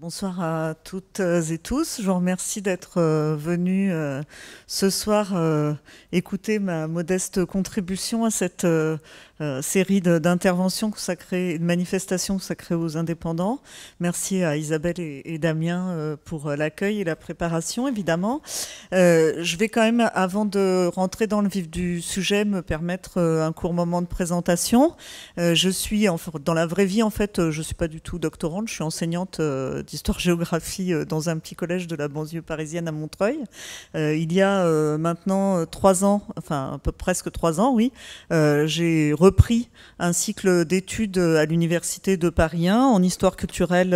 Bonsoir à toutes et tous. Je vous remercie d'être euh, venus euh, ce soir euh, écouter ma modeste contribution à cette série d'interventions consacrées, de manifestations consacrées aux indépendants. Merci à Isabelle et Damien pour l'accueil et la préparation, évidemment. Je vais quand même, avant de rentrer dans le vif du sujet, me permettre un court moment de présentation. Je suis dans la vraie vie, en fait, je ne suis pas du tout doctorante, je suis enseignante d'histoire-géographie euh, dans un petit collège de la banlieue parisienne à Montreuil. Euh, il y a euh, maintenant trois ans, enfin un peu presque trois ans, oui, j'ai repris un cycle d'études à l'université de Paris 1 en histoire culturelle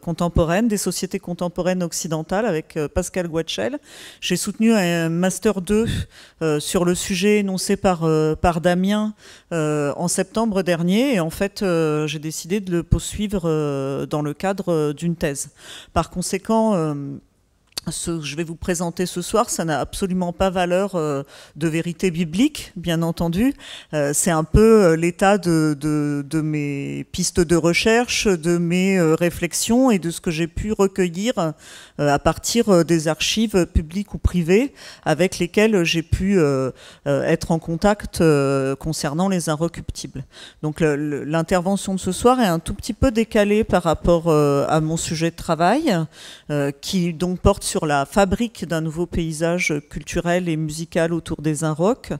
contemporaine des sociétés contemporaines occidentales avec Pascal Guachel. J'ai soutenu un master 2 sur le sujet énoncé par, par Damien en septembre dernier et en fait j'ai décidé de le poursuivre dans le cadre d'une thèse. Par conséquent, euh, ce que je vais vous présenter ce soir, ça n'a absolument pas valeur euh, de vérité biblique, bien entendu. Euh, c'est un peu euh, l'état de, de, mes pistes de recherche, de mes réflexions et de ce que j'ai pu recueillir à partir des archives publiques ou privées avec lesquelles j'ai pu être en contact concernant les inrecuptibles. Donc l'intervention de ce soir est un tout petit peu décalée par rapport à mon sujet de travail, qui donc porte sur sur la fabrique d'un nouveau paysage culturel et musical autour des Inrocks.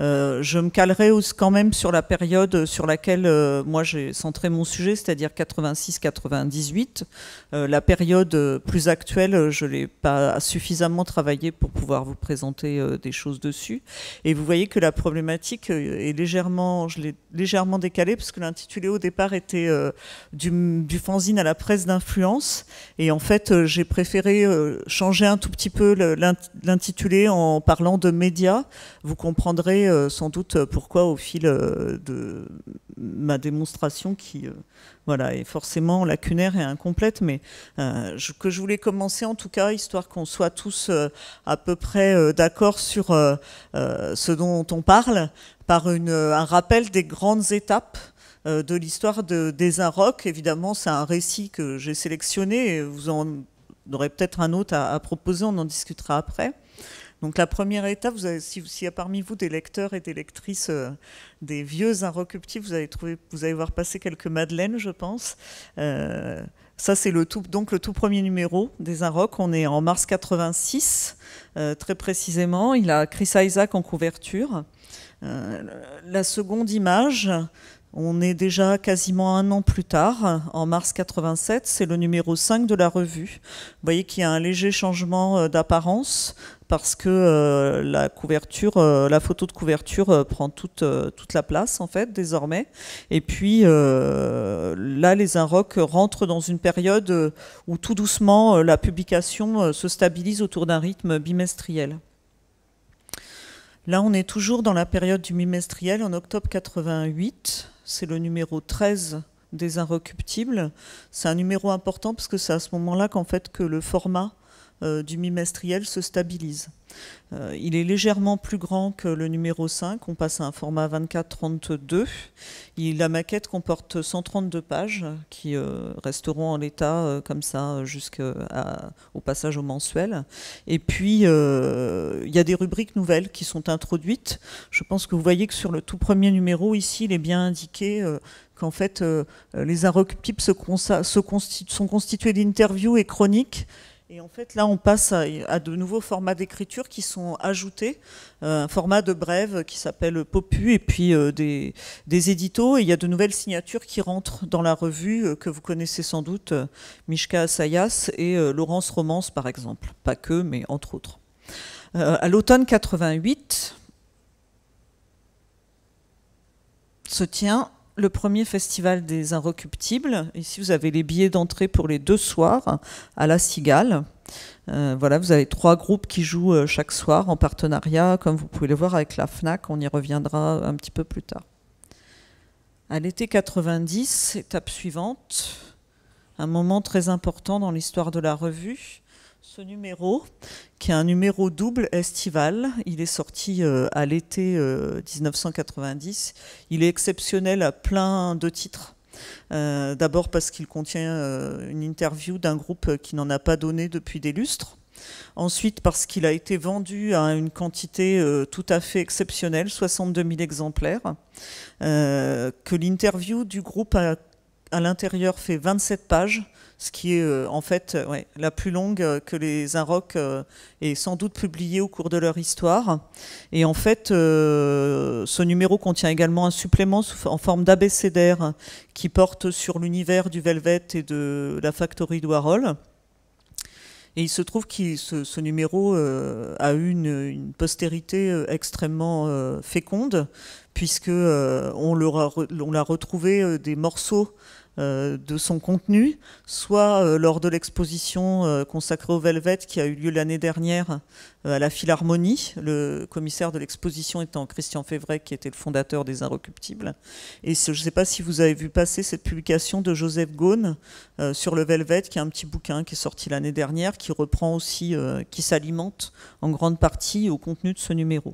Euh, je me calerai quand même sur la période sur laquelle euh, moi j'ai centré mon sujet, c'est-à-dire 86-98. Euh, la période plus actuelle, je ne l'ai pas suffisamment travaillée pour pouvoir vous présenter des choses dessus. Et vous voyez que la problématique est légèrement, je l'ai légèrement décalée parce que l'intitulé au départ était du, du fanzine à la presse d'influence. Et en fait, j'ai préféré changer changer un tout petit peu l'intitulé en parlant de médias. Vous comprendrez euh, sans doute pourquoi au fil euh, de ma démonstration qui euh, voilà, est forcément lacunaire et incomplète, mais je, que je voulais commencer en tout cas, histoire qu'on soit tous à peu près d'accord sur ce dont on parle, par une, un rappel des grandes étapes de l'histoire de, des Inrocks. Évidemment, c'est un récit que j'ai sélectionné vous en aurait peut-être un autre à, proposer, on en discutera après. Donc la première étape, vous avez, s'il y a parmi vous des lecteurs et des lectrices, euh, des vieux Inrocuptifs, vous allez, trouver, vous allez voir passer quelques madeleines, je pense. Euh, ça, c'est le tout, donc le tout premier numéro des Inrocs. On est en mars 86, euh, très précisément. Il a Chris Isaac en couverture. la seconde image, on est déjà quasiment un an plus tard, en mars 87, c'est le numéro 5 de la revue. Vous voyez qu'il y a un léger changement euh, d'apparence parce que euh, la couverture, euh, la photo de couverture prend toute, toute la place en fait désormais. Et puis là, les Inrocks rentrent dans une période où tout doucement la publication se stabilise autour d'un rythme bimestriel. Là, on est toujours dans la période du bimestriel en octobre 88 c'est le numéro 13 des Inrecuptibles. C'est un numéro important parce que c'est à ce moment-là qu'en fait que le format euh, du mimestriel se stabilise. Euh, il est légèrement plus grand que le numéro 5, on passe à un format 24-32. La maquette comporte 132 pages qui euh, resteront en l'état comme ça jusqu'au passage au mensuel. Et puis, il y a des rubriques nouvelles qui sont introduites. Je pense que vous voyez que sur le tout premier numéro, ici, il est bien indiqué qu'en fait, les AROC-PIP sont constitués d'interviews et chroniques et en fait, là, on passe à, de nouveaux formats d'écriture qui sont ajoutés, euh, un format de brève qui s'appelle Popu, et puis euh, des, des, éditos. Et il y a de nouvelles signatures qui rentrent dans la revue, euh, que vous connaissez sans doute, Mishka Sayas et Laurence Romance, par exemple. Pas que, mais entre autres. à l'automne 88, se tient le premier festival des Inrecuptibles. Ici, vous avez les billets d'entrée pour les deux soirs à La Cigale. Euh, voilà, vous avez trois groupes qui jouent euh, chaque soir en partenariat, comme vous pouvez le voir avec la FNAC, on y reviendra un petit peu plus tard. À l'été 90, étape suivante, un moment très important dans l'histoire de la revue, ce numéro, qui est un numéro double estival. Il est sorti euh, à l'été 1990. Euh, Il est exceptionnel à plein de titres. Euh, d'abord parce qu'il contient une interview d'un groupe qui n'en a pas donné depuis des lustres. Ensuite, parce qu'il a été vendu à une quantité tout à fait exceptionnelle, 62 000 exemplaires, que l'interview du groupe à l'intérieur fait 27 pages ce qui est euh, en fait euh, la plus longue euh, que les Inrocks aient sans doute publiée au cours de leur histoire. Et en fait, ce numéro contient également un supplément en forme d'abécédaire qui porte sur l'univers du Velvet et de la Factory de Warhol. Et il se trouve que ce, numéro a eu une, postérité extrêmement féconde, puisque l'a retrouvé des morceaux euh, de son contenu, soit euh, lors de l'exposition euh, consacrée au Velvet qui a eu lieu l'année dernière à la Philharmonie, le commissaire de l'exposition étant Christian Févret qui était le fondateur des Inrecuptibles. Et je ne sais pas si vous avez vu passer cette publication de Joseph Gaune sur le Velvet, qui est un petit bouquin qui est sorti l'année dernière, qui reprend aussi, qui s'alimente en grande partie au contenu de ce numéro.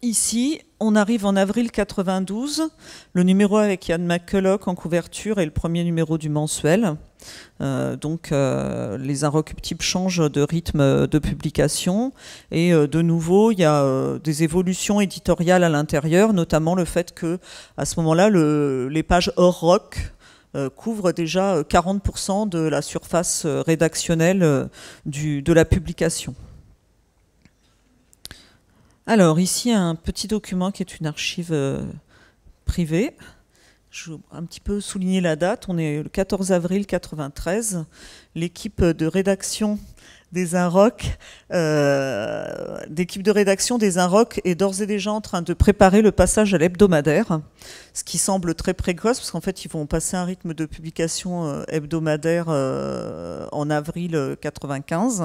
Ici, on arrive en avril 92. Le numéro avec Yann McCulloch en couverture est le premier numéro du mensuel. Euh, donc euh, les Inrecuptibles changent de rythme de publication et euh, de nouveau il y a des évolutions éditoriales à l'intérieur, notamment le fait que à ce moment-là les pages hors rock couvrent déjà 40% de la surface rédactionnelle de la publication. Alors, ici, un petit document qui est une archive euh, privée. Je vais un petit peu souligner la date. On est le 14 avril 1993. L'équipe de rédaction des Inrock, euh, de rédaction des INROC est d'ores et déjà en train de préparer le passage à l'hebdomadaire, ce qui semble très précoce, parce qu'en fait, ils vont passer un rythme de publication euh, hebdomadaire euh, en avril 95.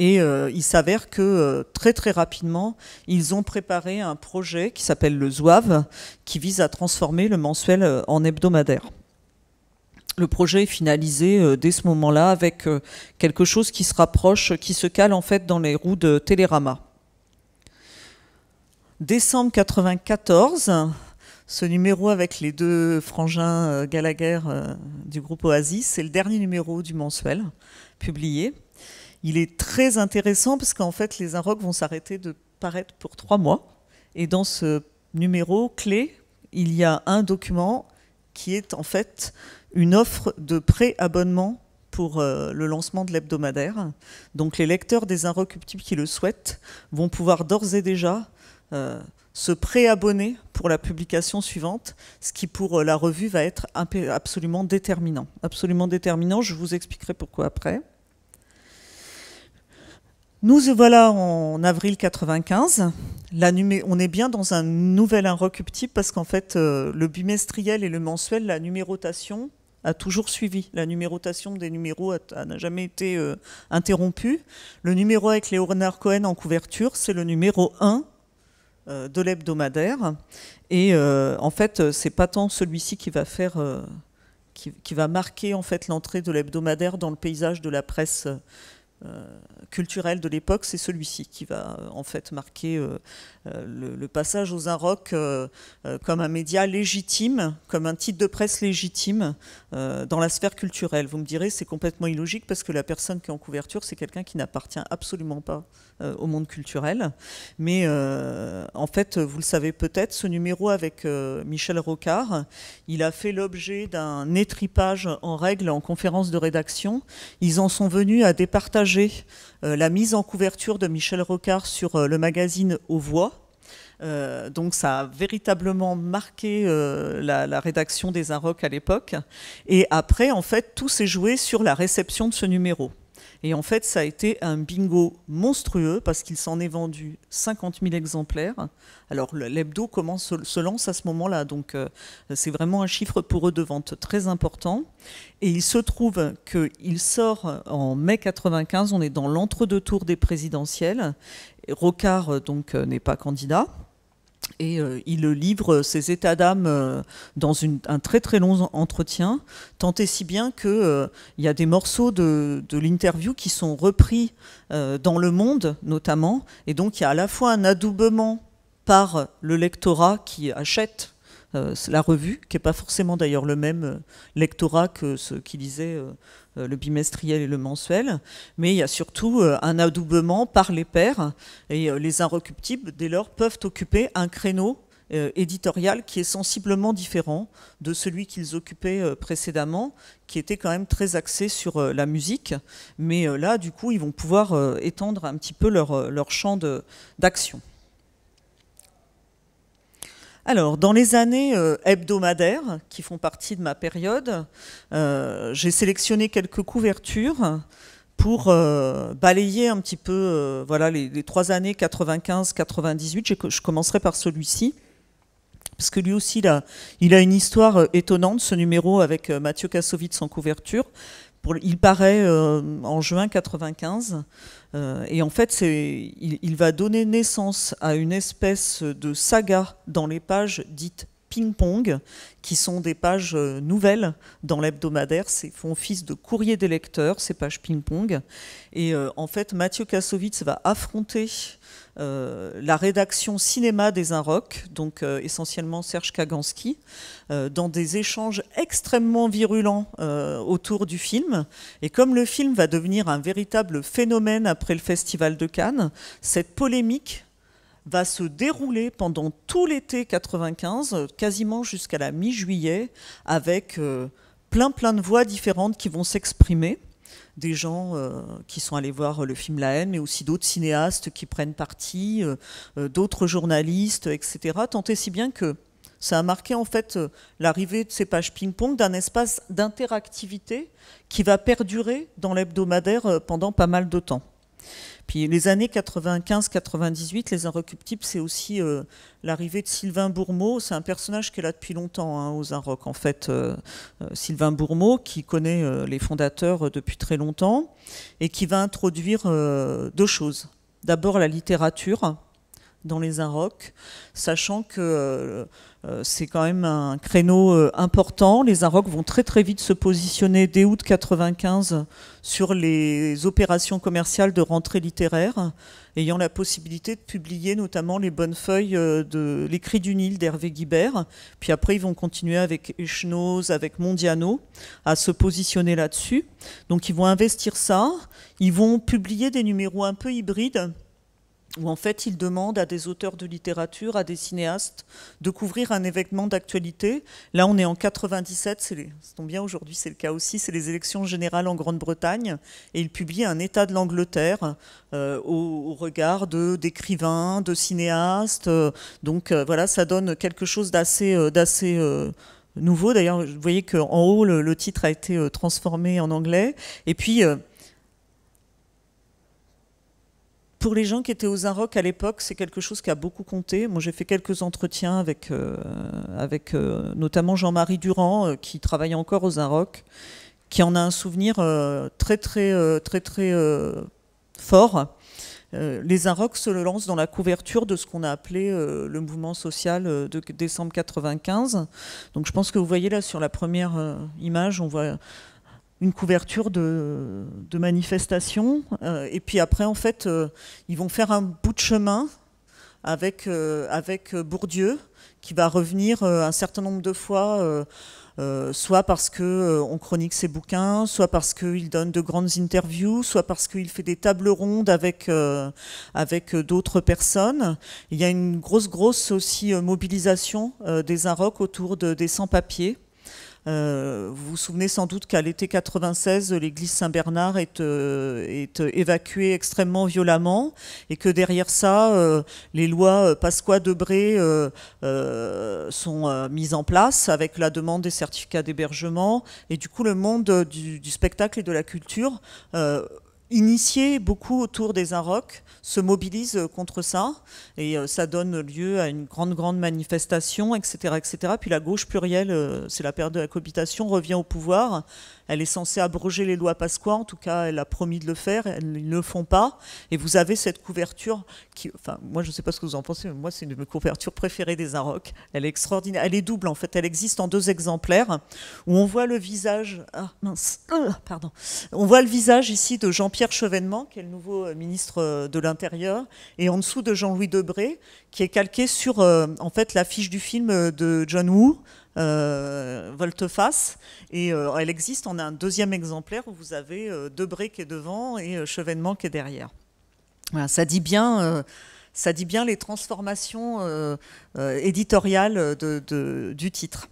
Euh, et il s'avère que très très rapidement, ils ont préparé un projet qui s'appelle le Zouave, qui vise à transformer le mensuel en hebdomadaire le projet est finalisé euh, dès ce moment-là avec euh, quelque chose qui se rapproche, qui se cale en fait dans les roues de Télérama. Décembre 94, ce numéro avec les deux frangins euh, Gallagher du groupe Oasis, c'est le dernier numéro du mensuel publié. Il est très intéressant parce qu'en fait les Inrocks vont s'arrêter de paraître pour trois mois. Et dans ce numéro clé, il y a un document qui est en fait une offre de pré-abonnement pour euh, le lancement de l'hebdomadaire. Donc les lecteurs des Inrecuptibles qui le souhaitent vont pouvoir d'ores et déjà euh, se préabonner pour la publication suivante, ce qui pour euh, la revue va être absolument déterminant. Absolument déterminant, je vous expliquerai pourquoi après. Nous voilà en avril 1995, on est bien dans un nouvel inrecuptible parce qu'en fait, le bimestriel et le mensuel, la numérotation a toujours suivi. La numérotation des numéros n'a jamais été euh, interrompue. Le numéro avec Léonard Cohen en couverture, c'est le numéro 1 euh, de l'hebdomadaire. Et euh, en fait, c'est pas tant celui-ci qui va faire... Qui, qui, va marquer en fait l'entrée de l'hebdomadaire dans le paysage de la presse euh, culturel de l'époque, c'est celui-ci qui va euh, en fait marquer euh, le, passage aux Inrocks comme un média légitime, comme un titre de presse légitime dans la sphère culturelle. Vous me direz, c'est complètement illogique parce que la personne qui est en couverture, c'est quelqu'un qui n'appartient absolument pas au monde culturel. Mais en fait, vous le savez peut-être, ce numéro avec Michel Rocard, il a fait l'objet d'un étripage en règle en conférence de rédaction. Ils en sont venus à départager euh, la mise en couverture de Michel Rocard sur euh, le magazine Aux Voix. Euh, donc ça a véritablement marqué la, rédaction des Inrocks à l'époque. Et après, en fait, tout s'est joué sur la réception de ce numéro. Et en fait, ça a été un bingo monstrueux parce qu'il s'en est vendu 50 000 exemplaires. Alors l'hebdo commence, se lance à ce moment-là, donc euh, c'est vraiment un chiffre pour eux de vente très important. Et il se trouve qu'il sort en mai 95, on est dans l'entre-deux tours des présidentielles. Rocard euh, donc euh, n'est pas candidat. Et euh, il livre ses états d'âme euh, dans un très très long entretien, tant et si bien qu'il euh, y a des morceaux de, l'interview qui sont repris dans Le Monde notamment, et donc il y a à la fois un adoubement par le lectorat qui achète la revue, qui n'est pas forcément d'ailleurs le même lectorat que ce qui disait... Euh, le bimestriel et le mensuel, mais il y a surtout euh, un adoubement par les pairs, et euh, les inrecuptibles, dès lors, peuvent occuper un créneau éditorial qui est sensiblement différent de celui qu'ils occupaient précédemment, qui était quand même très axé sur la musique. Mais là, du coup, ils vont pouvoir étendre un petit peu leur, leur champ d'action. Alors, dans les années euh, hebdomadaires, qui font partie de ma période, euh, j'ai sélectionné quelques couvertures pour euh, balayer un petit peu voilà, les, trois années 95-98. Je commencerai par celui-ci, parce que lui aussi, il a une histoire étonnante, ce numéro avec Mathieu Kassovitz en couverture, il paraît euh, en juin 95. Euh, et en fait, il, va donner naissance à une espèce de saga dans les pages dites ping-pong, qui sont des pages euh, nouvelles dans l'hebdomadaire. C'est font office de courrier des lecteurs, ces pages ping-pong. Et en fait, Mathieu Kassovitz va affronter euh, la rédaction cinéma des Inrocks, donc euh, essentiellement Serge Kaganski, euh, dans des échanges extrêmement virulents autour du film. Et comme le film va devenir un véritable phénomène après le Festival de Cannes, cette polémique va se dérouler pendant tout l'été 95, quasiment jusqu'à la mi-juillet, avec plein plein de voix différentes qui vont s'exprimer des gens euh, qui sont allés voir le film La haine, mais aussi d'autres cinéastes qui prennent parti, euh, euh, d'autres journalistes, etc. Tant et si bien que ça a marqué en fait l'arrivée de ces pages ping-pong d'un espace d'interactivité qui va perdurer dans l'hebdomadaire pendant pas mal de temps. Puis les années 95-98, les Types, c'est aussi euh, l'arrivée de Sylvain Bourmeau. C'est un personnage qui est là depuis longtemps hein, aux Inrocs. en fait. Euh, euh, Sylvain Bourmeau, qui connaît les fondateurs depuis très longtemps et qui va introduire deux choses. D'abord la littérature dans les Inrocs, sachant que euh, c'est quand même un créneau euh, important. Les AROC vont très très vite se positionner dès août 95 sur les opérations commerciales de rentrée littéraire, ayant la possibilité de publier notamment les bonnes feuilles euh, de L'écrit du Nil d'Hervé Guibert. Puis après, ils vont continuer avec Echnoz, avec Mondiano, à se positionner là-dessus. Donc ils vont investir ça. Ils vont publier des numéros un peu hybrides où en fait il demande à des auteurs de littérature, à des cinéastes, de couvrir un événement d'actualité. Là, on est en 97, c'est bien aujourd'hui, c'est le cas aussi, c'est les élections générales en Grande-Bretagne, et il publie un état de l'Angleterre euh, au, regard de, d'écrivains, de cinéastes. Euh, donc euh, voilà, ça donne quelque chose d'assez... d'assez nouveau. D'ailleurs, vous voyez qu'en haut, le, le, titre a été transformé en anglais. Et puis, pour les gens qui étaient aux Inrocks à l'époque, c'est quelque chose qui a beaucoup compté. Moi, j'ai fait quelques entretiens avec, euh, avec euh, notamment Jean-Marie Durand, euh, qui travaille encore aux Inrocks, qui en a un souvenir très, très, très, très fort. les Inrocks se lancent dans la couverture de ce qu'on a appelé le mouvement social de décembre 95. Donc, je pense que vous voyez là sur la première image, on voit une couverture de, manifestations, manifestation. Euh, et puis après, en fait, euh, ils vont faire un bout de chemin avec, euh, avec Bourdieu, qui va revenir un certain nombre de fois, soit parce qu'on chronique ses bouquins, soit parce qu'il donne de grandes interviews, soit parce qu'il fait des tables rondes avec, avec d'autres personnes. Il y a une grosse, grosse aussi mobilisation des inrocs autour de, des sans-papiers. Euh, vous vous souvenez sans doute qu'à l'été 96, l'église Saint-Bernard est, euh, est, euh, évacuée extrêmement violemment et que derrière ça, les lois Pasqua-Debré sont mises en place avec la demande des certificats d'hébergement. Et du coup, le monde du, du, spectacle et de la culture initiés beaucoup autour des Arocs, se mobilisent euh, contre ça et euh, ça donne lieu à une grande grande manifestation, etc., etc. Puis la gauche plurielle, euh, c'est la perte de la cohabitation, revient au pouvoir. Elle est censée abroger les lois Pasqua, en tout cas elle a promis de le faire, elles ne le font pas. Et vous avez cette couverture qui, enfin moi je ne sais pas ce que vous en pensez, mais moi c'est une de mes couvertures préférées des Arocs, Elle est extraordinaire, elle est double en fait, elle existe en deux exemplaires où on voit le visage, ah mince, pardon, on voit le visage ici de Jean-Pierre Pierre Chevènement, qui est le nouveau euh, ministre euh, de l'Intérieur, et en dessous de Jean-Louis Debré, qui est calqué sur euh, en fait l'affiche du film de John Woo, euh, volte Et elle existe, on a un deuxième exemplaire où vous avez Debré qui est devant et Chevènement qui est derrière. ça dit bien. ça dit bien les transformations éditoriales du titre.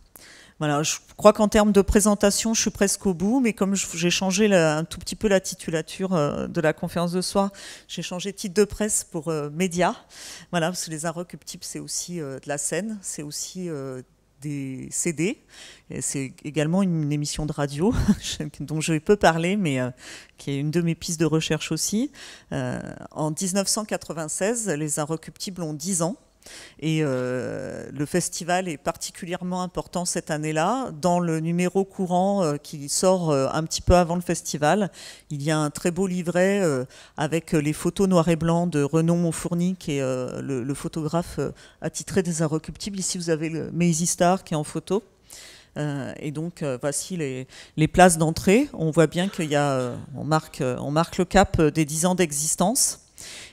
Voilà, je crois qu'en termes de présentation, je suis presque au bout, mais comme j'ai changé un tout petit peu la titulature euh, de la conférence de soir, j'ai changé titre de presse pour euh, médias. Voilà, parce que les inrecuptibles, c'est aussi euh, de la scène, c'est aussi des CD. C'est également une émission de radio dont je peux parler, mais qui est une de mes pistes de recherche aussi. en 1996, les Inrecuptibles ont 10 ans. Et euh, le festival est particulièrement important cette année-là. Dans le numéro courant euh, qui sort euh, un petit peu avant le festival, il y a un très beau livret avec les photos noir et blanc de Renon Monfourny, qui est le, photographe photographe attitré des Inrecuptibles. Ici, vous avez le Star qui est en photo. et donc voici les, places d'entrée. On voit bien qu'il y a, on, marque, marque le cap des 10 ans d'existence.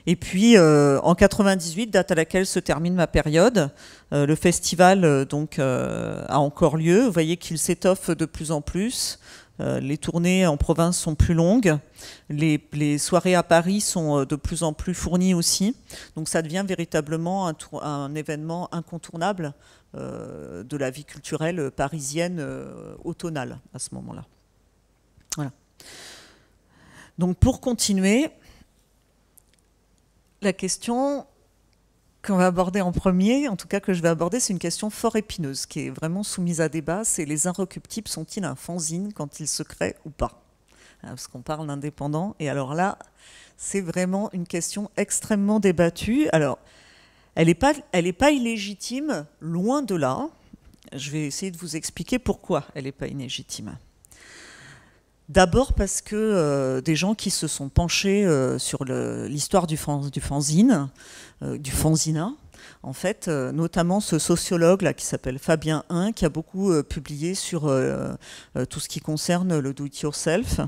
Et puis euh, en 98, date à laquelle se termine ma période, euh, le festival euh, donc a encore lieu. Vous voyez qu'il s'étoffe de plus en plus. les tournées en province sont plus longues. Les, soirées à Paris sont de plus en plus fournies aussi. Donc ça devient véritablement un, un événement incontournable de la vie culturelle parisienne automnale à ce moment-là. Voilà. Donc pour continuer, la question qu'on va aborder en premier, en tout cas que je vais aborder, c'est une question fort épineuse qui est vraiment soumise à débat. C'est les inrecuptibles sont-ils un fanzine quand ils se créent ou pas hein, Parce qu'on parle d'indépendants. Et alors là, c'est vraiment une question extrêmement débattue. Alors, elle n'est pas, elle pas illégitime, loin de là. Je vais essayer de vous expliquer pourquoi elle n'est pas illégitime. D'abord parce que euh, des gens qui se sont penchés euh, sur l'histoire du, du, fanzine, euh, du fanzina, en fait, notamment ce sociologue là qui s'appelle Fabien I, hein, qui a beaucoup publié sur tout ce qui concerne le do-it-yourself.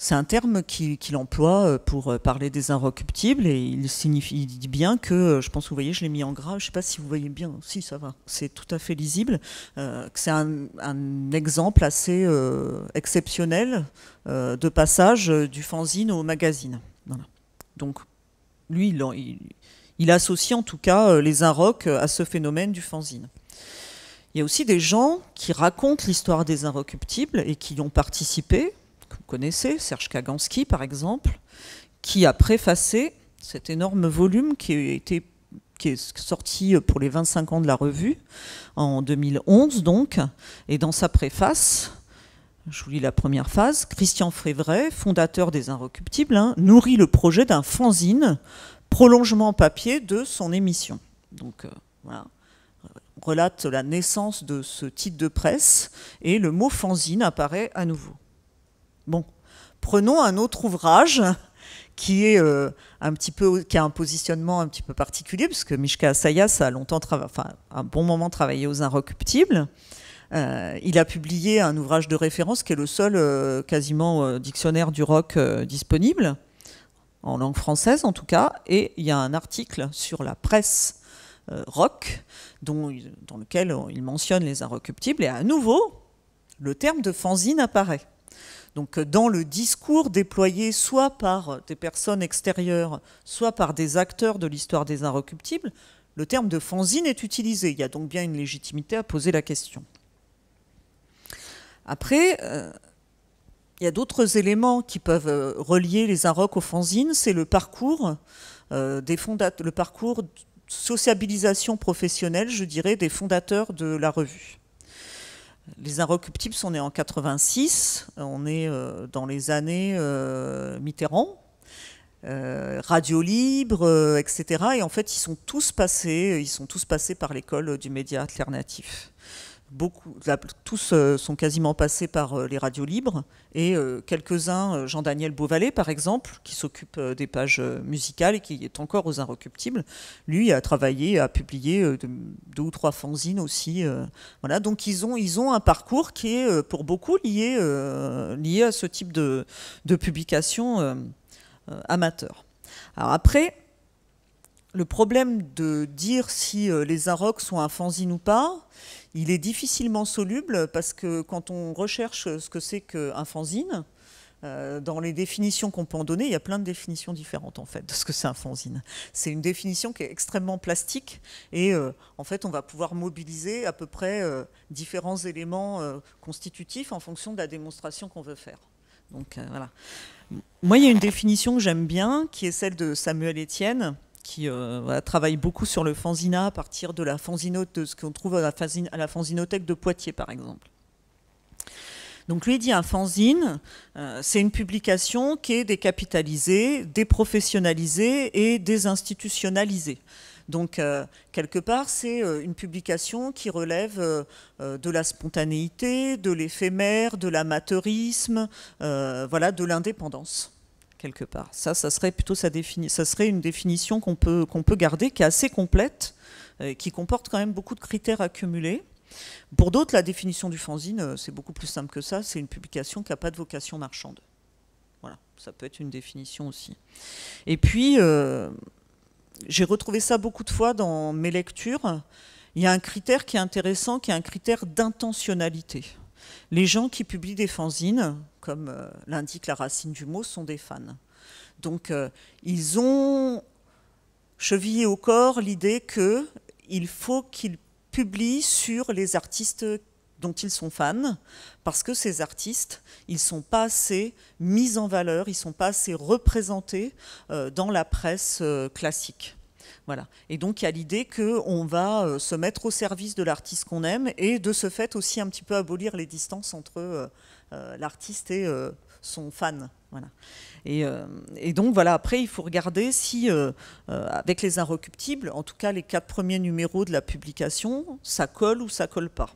C'est un terme qu'il emploie euh, pour euh, parler des inrecuptibles et il, signifie, dit bien que, euh, je pense que vous voyez, je l'ai mis en gras, je ne sais pas si vous voyez bien, si ça va, c'est tout à fait lisible, que c'est un, exemple assez exceptionnel de passage du fanzine au magazine. Donc lui, il, associe en tout cas les inrocs à ce phénomène du fanzine. Il y a aussi des gens qui racontent l'histoire des inrecuptibles et qui y ont participé, connaissez, Serge Kaganski par exemple, qui a préfacé cet énorme volume qui est sorti pour les 25 ans de la revue, en 2011 donc, et dans sa préface, je vous lis la première phase, Christian Frévray, fondateur des Inrecuptibles, hein, nourrit le projet d'un fanzine, prolongement papier de son émission. Donc euh, voilà, relate la naissance de ce titre de presse, et le mot fanzine apparaît à nouveau. Bon, prenons un autre ouvrage qui est euh, un petit peu a un positionnement un petit peu particulier puisque Mishka Sayas a longtemps enfin un bon moment travaillé aux inrecuptibles. Euh, il a publié un ouvrage de référence qui est le seul euh, quasiment dictionnaire du rock disponible en langue française en tout cas et il y a un article sur la presse rock dans lequel il mentionne les inrecuptibles et à nouveau le terme de fanzine apparaît donc euh, dans le discours déployé soit par euh, des personnes extérieures, soit par des acteurs de l'histoire des inrecuptibles, le terme de fanzine est utilisé. Il y a donc bien une légitimité à poser la question. Après, euh, il y a d'autres éléments qui peuvent relier les Inrocks aux fanzines, c'est le parcours le parcours de sociabilisation professionnelle, je dirais, des fondateurs de la revue. Les Inrecuptibles, on est en 86, on est dans les années euh, Mitterrand, euh, radio libre, euh, etc. Et en fait, ils sont tous passés, ils sont tous passés par l'école du média alternatif beaucoup, tous euh, sont quasiment passés par euh, les radios libres et euh, quelques-uns, Jean-Daniel Beauvalet par exemple, qui s'occupe des pages musicales et qui est encore aux Inrecuptibles, lui a travaillé, a publié deux ou trois fanzines aussi. voilà, donc ils ont, ils ont un parcours qui est pour beaucoup lié, lié à ce type de, de publication amateur. Alors après, le problème de dire si euh, les Arocs sont un fanzine ou pas, il est difficilement soluble parce que quand on recherche ce que c'est qu'un fanzine, euh, dans les définitions qu'on peut en donner, il y a plein de définitions différentes en fait de ce que c'est un fanzine. C'est une définition qui est extrêmement plastique et euh, en fait on va pouvoir mobiliser à peu près différents éléments constitutifs en fonction de la démonstration qu'on veut faire. Donc voilà. Moi il y a une définition que j'aime bien qui est celle de Samuel Etienne qui euh, travaille beaucoup sur le fanzina à partir de la fanzinote, de ce qu'on trouve à la, à la fanzinothèque de Poitiers, par exemple. Donc lui dit un fanzine, euh, c'est une publication qui est décapitalisée, déprofessionnalisée et désinstitutionnalisée. Donc, euh, quelque part, c'est une publication qui relève de la spontanéité, de l'éphémère, de l'amateurisme, voilà, de l'indépendance quelque part. Ça, ça serait plutôt une définition qu'on peut, garder, qui est assez complète, euh, qui comporte quand même beaucoup de critères accumulés. Pour d'autres, la définition du fanzine, euh, c'est beaucoup plus simple que ça, c'est une publication qui n'a pas de vocation marchande. Voilà, ça peut être une définition aussi. Et puis, euh, j'ai retrouvé ça beaucoup de fois dans mes lectures. Il y a un critère qui est intéressant, qui est un critère d'intentionnalité. Les gens qui publient des fanzines, comme euh, l'indique la racine du mot, sont des fans. Donc euh, ils ont chevillé au corps l'idée qu'il faut qu'ils publient sur les artistes dont ils sont fans, parce que ces artistes, ils ne sont pas assez mis en valeur, ils ne sont pas assez représentés euh, dans la presse classique. Voilà. Et donc il y a l'idée qu'on va se mettre au service de l'artiste qu'on aime et de ce fait aussi un petit peu abolir les distances entre euh, l'artiste et euh, son fan. Voilà. Et, euh, et, donc voilà, après il faut regarder si, avec les inrecuptibles, en tout cas les quatre premiers numéros de la publication, ça colle ou ça colle pas.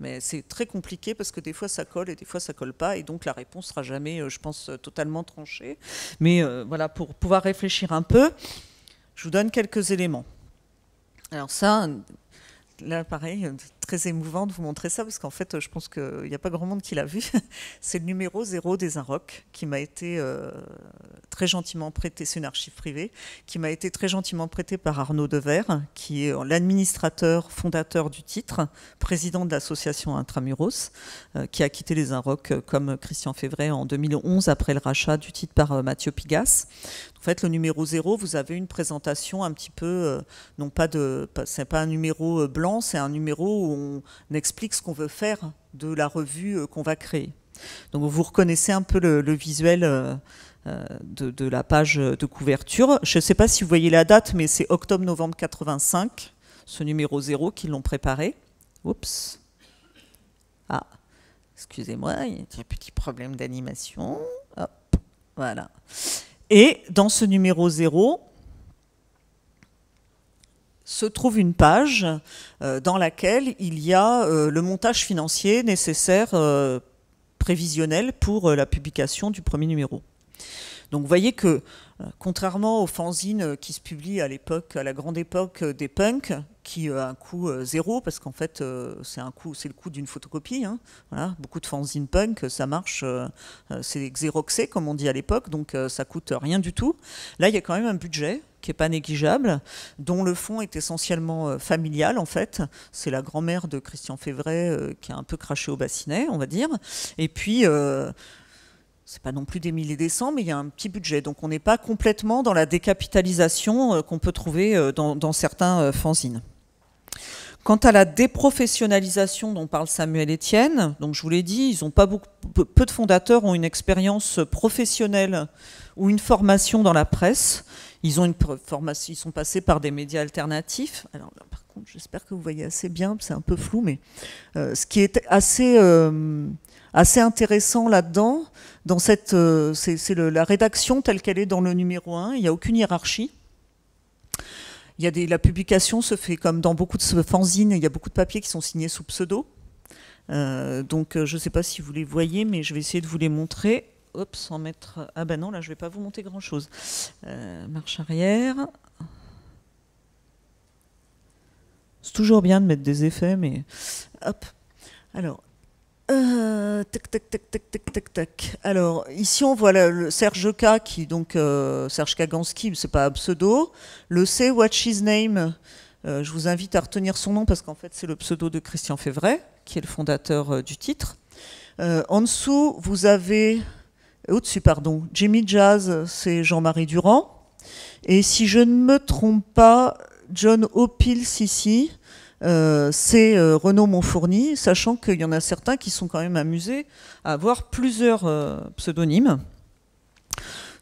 Mais c'est très compliqué parce que des fois ça colle et des fois ça colle pas, et donc la réponse sera jamais, je pense, totalement tranchée. Mais voilà, pour pouvoir réfléchir un peu, je vous donne quelques éléments. Alors ça, là pareil, très émouvant de vous montrer ça, parce qu'en fait, je pense qu'il n'y a pas grand monde qui l'a vu. C'est le numéro zéro des Inrock, qui m'a été euh, très gentiment prêté, c'est une archive privée, qui m'a été très gentiment prêté par Arnaud Devers, qui est l'administrateur fondateur du titre, président de l'association Intramuros, euh, qui a quitté les Inrock euh, comme Christian Févret en 2011, après le rachat du titre par Mathieu Pigas. En fait, le numéro zéro, vous avez une présentation un petit peu, non pas de, c'est pas un numéro blanc, c'est un numéro où on explique ce qu'on veut faire de la revue euh, qu'on va créer. Donc vous reconnaissez un peu le, visuel euh, euh, de, la page de couverture. Je ne sais pas si vous voyez la date, mais c'est octobre-novembre 85, ce numéro 0 qu'ils l'ont préparé. Oups. Ah, excusez-moi, il y a un petit problème d'animation. Hop, voilà. Et dans ce numéro 0, se trouve une page euh, dans laquelle il y a euh, le montage financier nécessaire euh, prévisionnel pour la publication du premier numéro. Donc vous voyez que, euh, contrairement aux fanzines euh, qui se publient à l'époque, à la grande époque euh, des punks, qui a un coût zéro, parce qu'en fait, c'est un coût, c'est le coût d'une photocopie. Hein, voilà, beaucoup de fanzines punk, ça marche, c'est xeroxé, comme on dit à l'époque, donc ça coûte rien du tout. Là, il y a quand même un budget, qui n'est pas négligeable, dont le fond est essentiellement familial en fait. C'est la grand-mère de Christian Févret qui a un peu craché au bassinet, on va dire. Et puis c'est pas non plus des milliers des cents, mais il y a un petit budget. Donc on n'est pas complètement dans la décapitalisation euh, qu'on peut trouver euh, dans, certains euh, fanzines. Quant à la déprofessionnalisation dont parle Samuel Etienne, donc je vous l'ai dit, ils ont pas beaucoup, peu de fondateurs ont une expérience professionnelle ou une formation dans la presse. Ils ont une formation, ils sont passés par des médias alternatifs. Alors par contre, j'espère que vous voyez assez bien, c'est un peu flou, mais ce qui est assez assez intéressant là-dedans. Dans cette, euh, c'est la rédaction telle qu'elle est dans le numéro 1. Il n'y a aucune hiérarchie. Il y des, la publication se fait comme dans beaucoup de fanzines. Il y a beaucoup de papiers qui sont signés sous pseudo. Euh, donc euh, je ne sais pas si vous les voyez, mais je vais essayer de vous les montrer. Hop, sans mettre. Ah ben non, là je ne vais pas vous monter grand-chose. marche arrière. C'est toujours bien de mettre des effets, mais hop. Alors, euh, tac, tac, tac, tac, tac, tac, tac. Alors, ici, on voit le, Serge K, qui donc euh, Serge Kaganski, c'est pas un pseudo. Le C, What's His Name euh, Je vous invite à retenir son nom parce qu'en fait, c'est le pseudo de Christian Févret, qui est le fondateur du titre. en dessous, vous avez. Au-dessus, pardon. Jimmy Jazz, c'est Jean-Marie Durand. Et si je ne me trompe pas, John O'Pils ici, euh, c'est euh, Renaud Montfourny, sachant qu'il y en a certains qui sont quand même amusés à avoir plusieurs euh, pseudonymes.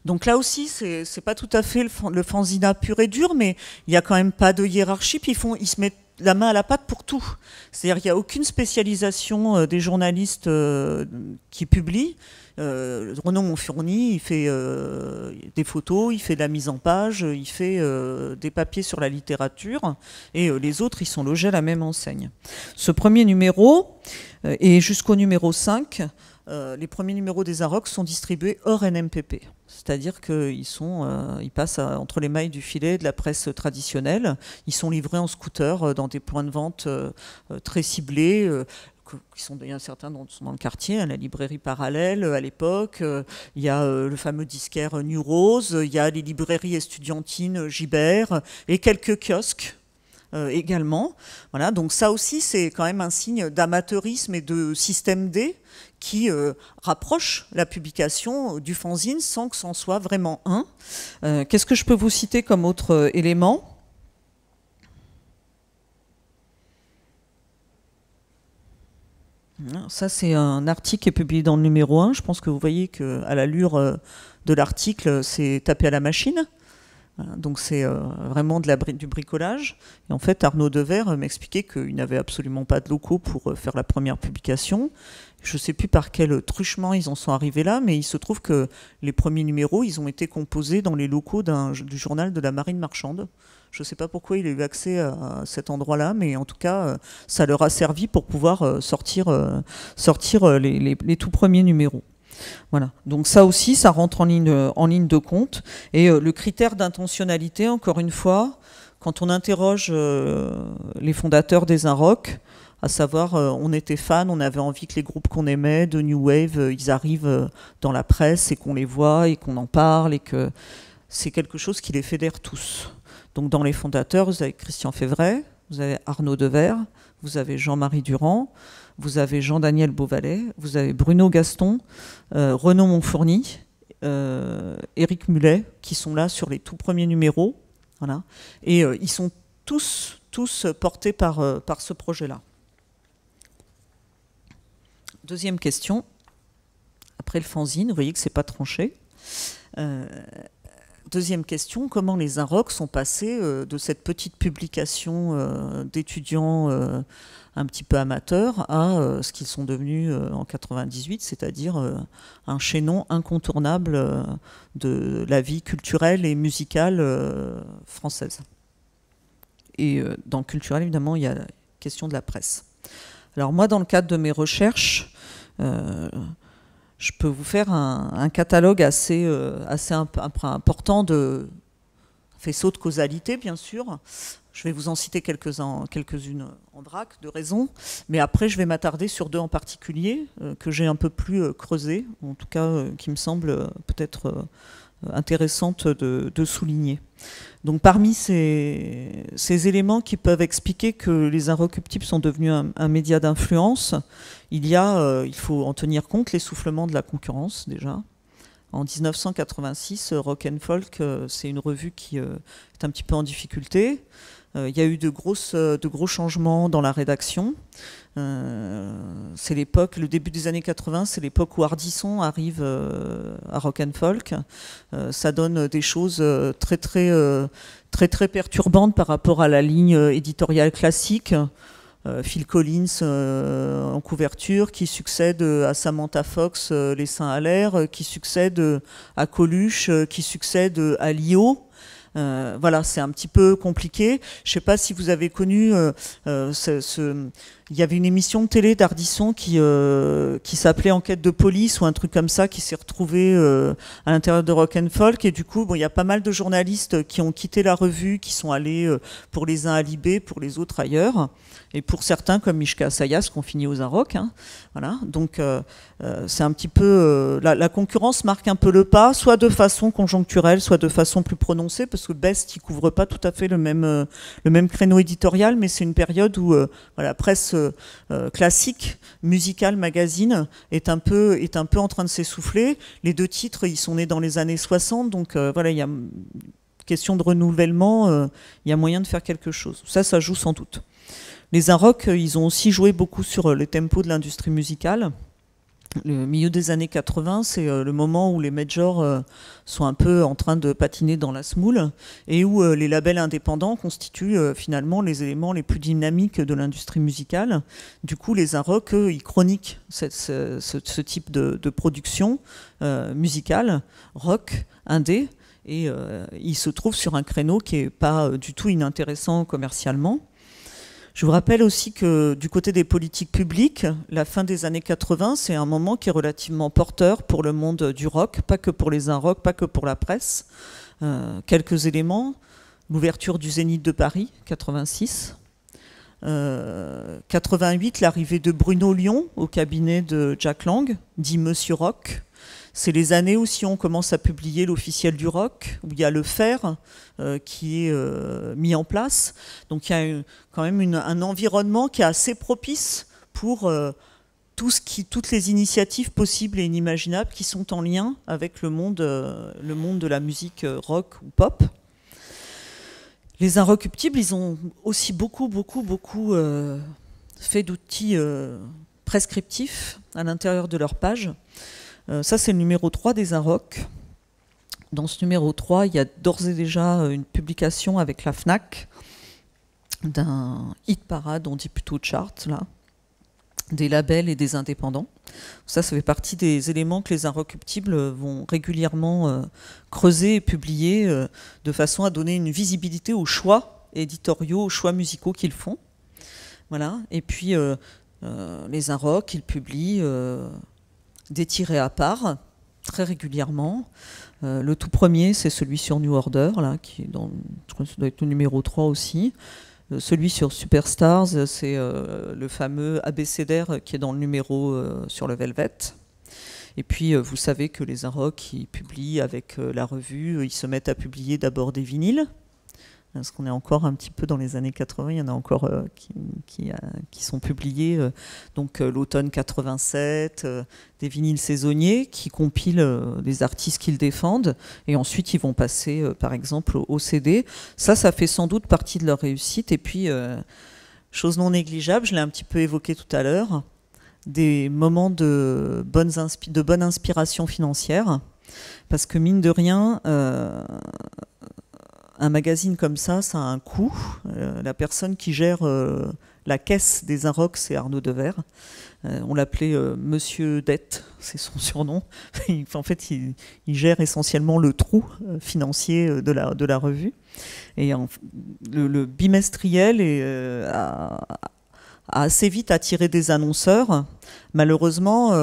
Donc là aussi, c'est n'est pas tout à fait le, fanzina pur et dur, mais il n'y a quand même pas de hiérarchie, puis ils, font, ils se mettent la main à la pâte pour tout. C'est-à-dire qu'il n'y a aucune spécialisation des journalistes qui publient. Euh, Renaud fournit, il fait euh, des photos, il fait de la mise en page, il fait euh, des papiers sur la littérature, et euh, les autres, ils sont logés à la même enseigne. Ce premier numéro, et jusqu'au numéro 5, les premiers numéros des Arocs sont distribués hors NMPP. C'est-à-dire qu'ils passent entre les mailles du filet de la presse traditionnelle. Ils sont livrés en scooter dans des points de vente très ciblés qui sont d'ailleurs certains dont dans le quartier, hein, la librairie parallèle euh, à l'époque, euh, il y a euh, le fameux disquaire New Rose, il y a les librairies estudiantines Gibert et quelques kiosques également. Voilà, donc ça aussi, c'est quand même un signe d'amateurisme et de système D qui rapproche la publication du fanzine sans que en soit vraiment un. Qu'est-ce que je peux vous citer comme autre élément Hein, ça, c'est un article qui est publié dans le numéro 1. Je pense que vous voyez qu'à l'allure euh, de l'article, c'est tapé à la machine. Hein, donc c'est euh, vraiment du bricolage. Et en fait, Arnaud Dever euh, m'expliquait qu'il n'avait absolument pas de locaux pour faire la première publication. Je ne sais plus par quel truchement ils en sont arrivés là, mais il se trouve que les premiers numéros, ils ont été composés dans les locaux du journal de la Marine Marchande, je ne sais pas pourquoi il a eu accès à cet endroit-là, mais en tout cas, euh, ça leur a servi pour pouvoir euh, sortir, euh, les, tout premiers numéros. Voilà. Donc ça aussi, ça rentre en ligne, de compte. Et le critère d'intentionnalité, encore une fois, quand on interroge les fondateurs des Inrock, à savoir on était fan, on avait envie que les groupes qu'on aimait de New Wave, ils arrivent dans la presse et qu'on les voit et qu'on en parle et que c'est quelque chose qui les fédère tous. Donc dans les fondateurs, vous avez Christian Févret, vous avez Arnaud Devers, vous avez Jean-Marie Durand, vous avez Jean-Daniel Beauvalet, vous avez Bruno Gaston, euh, Renaud Montfourny, euh, Éric Mulet, qui sont là sur les tout premiers numéros. Voilà. Et euh, ils sont tous, tous portés par, par ce projet-là. Deuxième question. Après le fanzine, vous voyez que c'est pas tranché. Deuxième question, comment les Inrocks sont passés euh, de cette petite publication euh, d'étudiants euh, un petit peu amateurs à ce qu'ils sont devenus en 98, c'est-à-dire un chaînon incontournable de la vie culturelle et musicale française. Et dans culturel, évidemment, il y a la question de la presse. Alors moi, dans le cadre de mes recherches, je peux vous faire un, catalogue assez, euh, assez important de faisceaux de causalité, bien sûr. Je vais vous en citer quelques-unes en drac de raisons. Mais après, je vais m'attarder sur deux en particulier, euh, que j'ai un peu plus euh, creusées, en tout cas, qui me semblent peut-être intéressante de, souligner. Donc parmi ces, éléments qui peuvent expliquer que les inrecuptibles sont devenus un, média d'influence, il y a, euh, il faut en tenir compte, l'essoufflement de la concurrence déjà. En 1986, Rock and Folk, euh, c'est une revue qui euh, est un petit peu en difficulté. Euh, il y a eu euh, de, gros changements dans la rédaction. Euh, c'est l'époque, le début des années 80, c'est l'époque où Ardisson arrive à Rock and Folk. ça donne des choses très très perturbantes par rapport à la ligne éditoriale classique. Phil Collins en couverture, qui succède à Samantha Fox, Les Saints à l'air, qui succède à Coluche, qui succède à Lio. Euh, voilà, c'est un petit peu compliqué. Je ne sais pas si vous avez connu euh, euh, ce, ce, il y avait une émission de télé d'Ardisson qui, euh, qui s'appelait Enquête de police ou un truc comme ça, qui s'est retrouvé euh, à l'intérieur de Rock and Folk. Et du coup, bon, il y a pas mal de journalistes qui ont quitté la revue, qui sont allés euh, pour les uns à Libé, pour les autres ailleurs. Et pour certains, comme Mishka Sayas, qui ont fini aux Arocs. Hein. voilà. Donc, c'est un petit peu. La, concurrence marque un peu le pas, soit de façon conjoncturelle, soit de façon plus prononcée, parce que Best, qui couvre pas tout à fait le même, le même créneau éditorial, mais c'est une période où la voilà, presse euh, classique, musical magazine, est un peu, est un peu en train de s'essouffler. Les deux titres, ils sont nés dans les années 60, donc euh, voilà, il y a question de renouvellement, euh, il y a moyen de faire quelque chose. Ça, ça joue sans doute. Les Inrocks, ils ont aussi joué beaucoup sur le tempo de l'industrie musicale le milieu des années 80, c'est euh, le moment où les majors euh, sont un peu en train de patiner dans la smoule et où euh, les labels indépendants constituent finalement les éléments les plus dynamiques de l'industrie musicale. Du coup, les un rock, eux, ils chroniquent ce, type de, production musicale, rock, indé, et ils se trouvent sur un créneau qui n'est pas du tout inintéressant commercialement. Je vous rappelle aussi que du côté des politiques publiques, la fin des années 80, c'est un moment qui est relativement porteur pour le monde du rock, pas que pour les un rock, pas que pour la presse. Euh, quelques éléments l'ouverture du Zénith de Paris, 86. 88, euh, l'arrivée de Bruno Lyon au cabinet de Jack Lang, dit Monsieur Rock. C'est les années si on commence à publier l'officiel du rock, où il y a le fer euh, qui est euh, mis en place. Donc il y a quand même un environnement qui est assez propice pour euh, tout ce qui, toutes les initiatives possibles et inimaginables qui sont en lien avec le monde, le monde de la musique rock ou pop. Les Inrecuptibles, ils ont aussi beaucoup, beaucoup, beaucoup fait d'outils prescriptifs à l'intérieur de leur page. Euh, ça, c'est le numéro 3 des Inrocks. Dans ce numéro 3, il y a d'ores et déjà euh, une publication avec la FNAC d'un hit parade, on dit plutôt chart, là, des labels et des indépendants. Ça, ça fait partie des éléments que les Inrecuptibles euh, vont régulièrement creuser et publier de façon à donner une visibilité aux choix éditoriaux, aux choix musicaux qu'ils font. Voilà. Et puis, les Arocs, ils publient des à part très régulièrement. Euh, le tout premier, c'est celui sur New Order, qui est dans, je le numéro 3 aussi. Euh, celui sur Superstars, c'est euh, le fameux abécédaire qui est dans le numéro sur le Velvet. Et puis, vous savez que les Inrocks, ils publient avec la revue, ils se mettent à publier d'abord des vinyles parce qu'on est encore un petit peu dans les années 80, il y en a encore euh, euh, qui, sont publiés, euh, donc l'automne 87, des vinyles saisonniers qui compilent des artistes qu'ils défendent, et ensuite ils vont passer par exemple au, CD. Ça, ça fait sans doute partie de leur réussite, et puis, chose non négligeable, je l'ai un petit peu évoqué tout à l'heure, des moments de, bonnes de bonne inspiration financière, parce que mine de rien, un magazine comme ça, ça a un coût. Euh, la personne qui gère euh, la caisse des Arocs, c'est Arnaud Dever. Euh, on l'appelait Monsieur Dette, c'est son surnom. en fait, il, gère essentiellement le trou financier de la, revue. Et le, bimestriel a assez vite attiré des annonceurs. Malheureusement,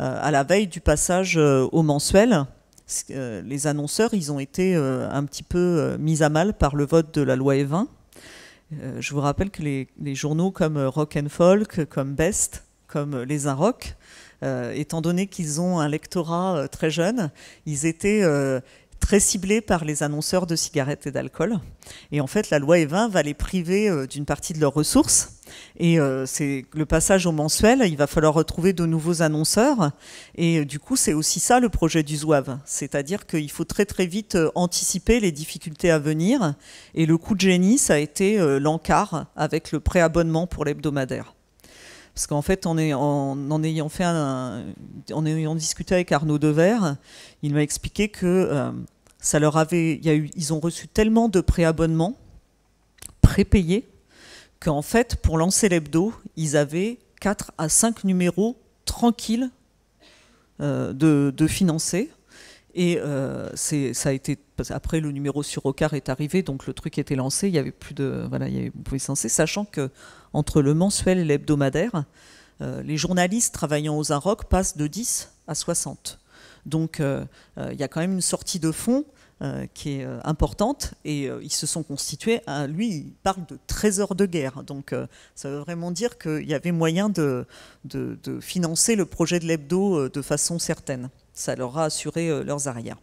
à la veille du passage au mensuel, euh, les annonceurs, ils ont été euh, un petit peu euh, mis à mal par le vote de la loi E20. je vous rappelle que les, journaux comme Rock and Folk, comme Best, comme Les Inrocks, étant donné qu'ils ont un lectorat très jeune, ils étaient très ciblés par les annonceurs de cigarettes et d'alcool. Et en fait, la loi E20 va les priver euh, d'une partie de leurs ressources. Et euh, c'est le passage au mensuel, il va falloir retrouver de nouveaux annonceurs. Et euh, du coup, c'est aussi ça le projet du zouave C'est-à-dire qu'il faut très très vite anticiper les difficultés à venir. Et le coup de génie, ça a été l'encart avec le préabonnement pour l'hebdomadaire. Parce qu'en fait, en, en, ayant fait en ayant discuté avec Arnaud Dever, il m'a expliqué que leur avait, ils ont reçu tellement de préabonnements prépayés qu'en fait, pour lancer l'hebdo, ils avaient 4 à 5 numéros tranquilles euh, de, financer. Et euh, ça a été après le numéro sur Ocar est arrivé, donc le truc était lancé. Il y avait plus de voilà, vous pouvez censer, sachant que entre le mensuel et l'hebdomadaire, euh, les journalistes travaillant aux Arocs passent de 10 à 60. Donc il y a quand même une sortie de fonds euh, qui est euh, importante et euh, ils se sont constitués. À, hein, lui, il parle de trésor de guerre, donc ça veut vraiment dire qu'il y avait moyen de, de, financer le projet de l'hebdo de façon certaine. Ça leur a assuré leurs arrières.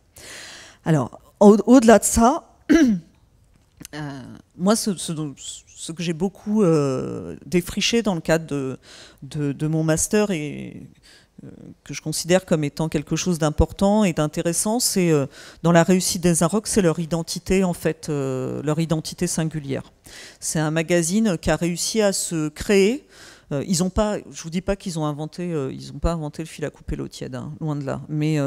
Alors, au-delà de ça, moi, ce, ce, que j'ai beaucoup défriché dans le cadre de, de mon master et que je considère comme étant quelque chose d'important et d'intéressant, c'est euh, dans la réussite des Arocs, c'est leur identité en fait, euh, leur identité singulière. C'est un magazine qui a réussi à se créer. Euh, ils ont pas, je vous dis pas qu'ils ont inventé, ils n'ont pas inventé le fil à couper l'eau tiède, hein, loin de là. Mais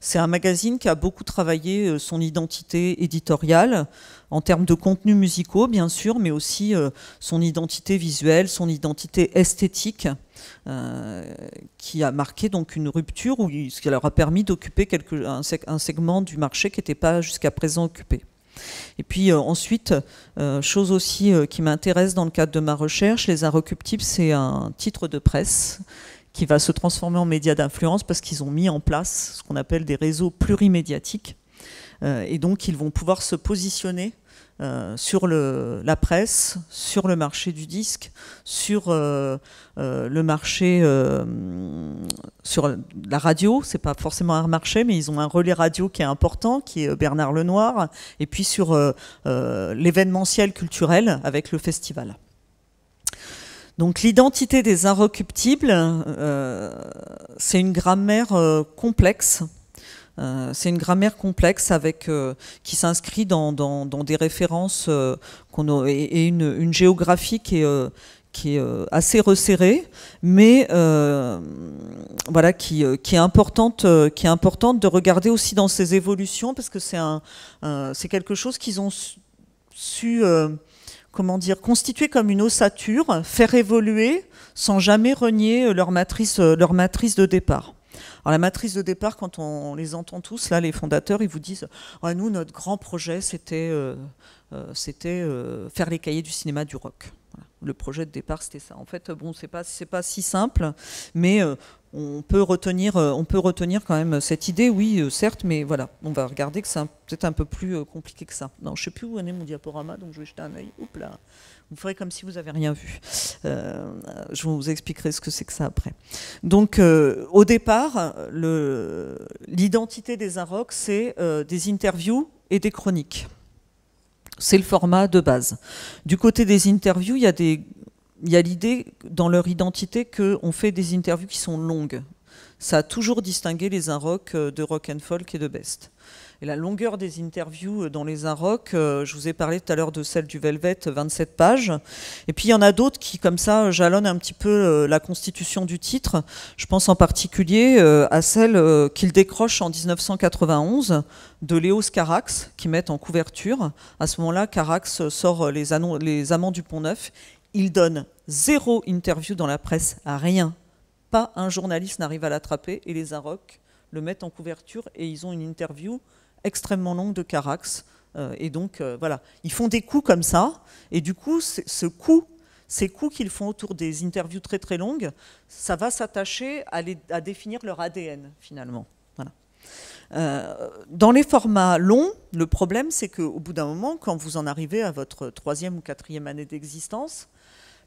c'est un magazine qui a beaucoup travaillé son identité éditoriale en termes de contenus musicaux, bien sûr, mais aussi son identité visuelle, son identité esthétique. Euh, qui a marqué donc une rupture, ou ce qui leur a permis d'occuper un, un segment du marché qui n'était pas jusqu'à présent occupé. Et puis euh, ensuite, euh, chose aussi qui m'intéresse dans le cadre de ma recherche, les Inrecuptibles, c'est un titre de presse qui va se transformer en média d'influence parce qu'ils ont mis en place ce qu'on appelle des réseaux plurimédiatiques. et donc, ils vont pouvoir se positionner euh, sur la presse, sur le marché du disque, sur euh, euh, le marché, sur la radio. C'est pas forcément un marché, mais ils ont un relais radio qui est important, qui est Bernard Lenoir, et puis sur l'événementiel culturel avec le festival. Donc l'identité des inrecuptibles, c'est une grammaire complexe euh, c'est une grammaire complexe euh, qui s'inscrit dans, des références euh, qu'on et, une, géographie qui est, assez resserrée, mais voilà, qui, est importante, de regarder aussi dans ces évolutions, parce que c'est quelque chose qu'ils ont su, comment dire, constituer comme une ossature, faire évoluer sans jamais renier leur matrice de départ. Alors la matrice de départ, quand on les entend tous, là, les fondateurs, ils vous disent nous, notre grand projet, euh, euh, c'était euh, faire les cahiers du cinéma du rock. Le projet de départ, c'était ça. En fait, bon, c'est pas c'est pas si simple, mais euh, on peut retenir on peut retenir quand même cette idée. Oui, certes, mais voilà, on va regarder que c'est peut-être un peu plus compliqué que ça. Non, je sais plus où est mon diaporama, donc je vais jeter un œil. Oups là. Vous ferez comme si vous n'avez rien vu. Euh, je vous expliquerai ce que c'est que ça après. Donc, euh, au départ, l'identité des Arocs, c'est euh, des interviews et des chroniques. C'est le format de base. Du côté des interviews, il y a l'idée dans leur identité qu'on fait des interviews qui sont longues. Ça a toujours distingué les un de rock and folk et de best et la longueur des interviews euh, dans les Inrocks. Euh, je vous ai parlé tout à l'heure de celle du Velvet, 27 euh, pages. Et puis il y en a d'autres qui, comme ça, jalonnent un petit peu la constitution du titre. Je pense en particulier à celle qu'il décroche en 1991 de Léo Carax, qui met en couverture. À ce moment-là, Carax sort les, Amants du Pont-Neuf. Il donne zéro interview dans la presse, à rien. Pas un journaliste n'arrive à l'attraper et les Inrocks le mettent en couverture et ils ont une interview extrêmement longue de Carax. Euh, et donc, euh, voilà, ils font des coups comme ça, et du coup, ce coup ces coups qu'ils font autour des interviews très très longues, ça va s'attacher à, définir leur ADN finalement. Voilà. Euh, dans les formats longs, le problème c'est qu'au bout d'un moment, quand vous en arrivez à votre troisième ou quatrième année d'existence,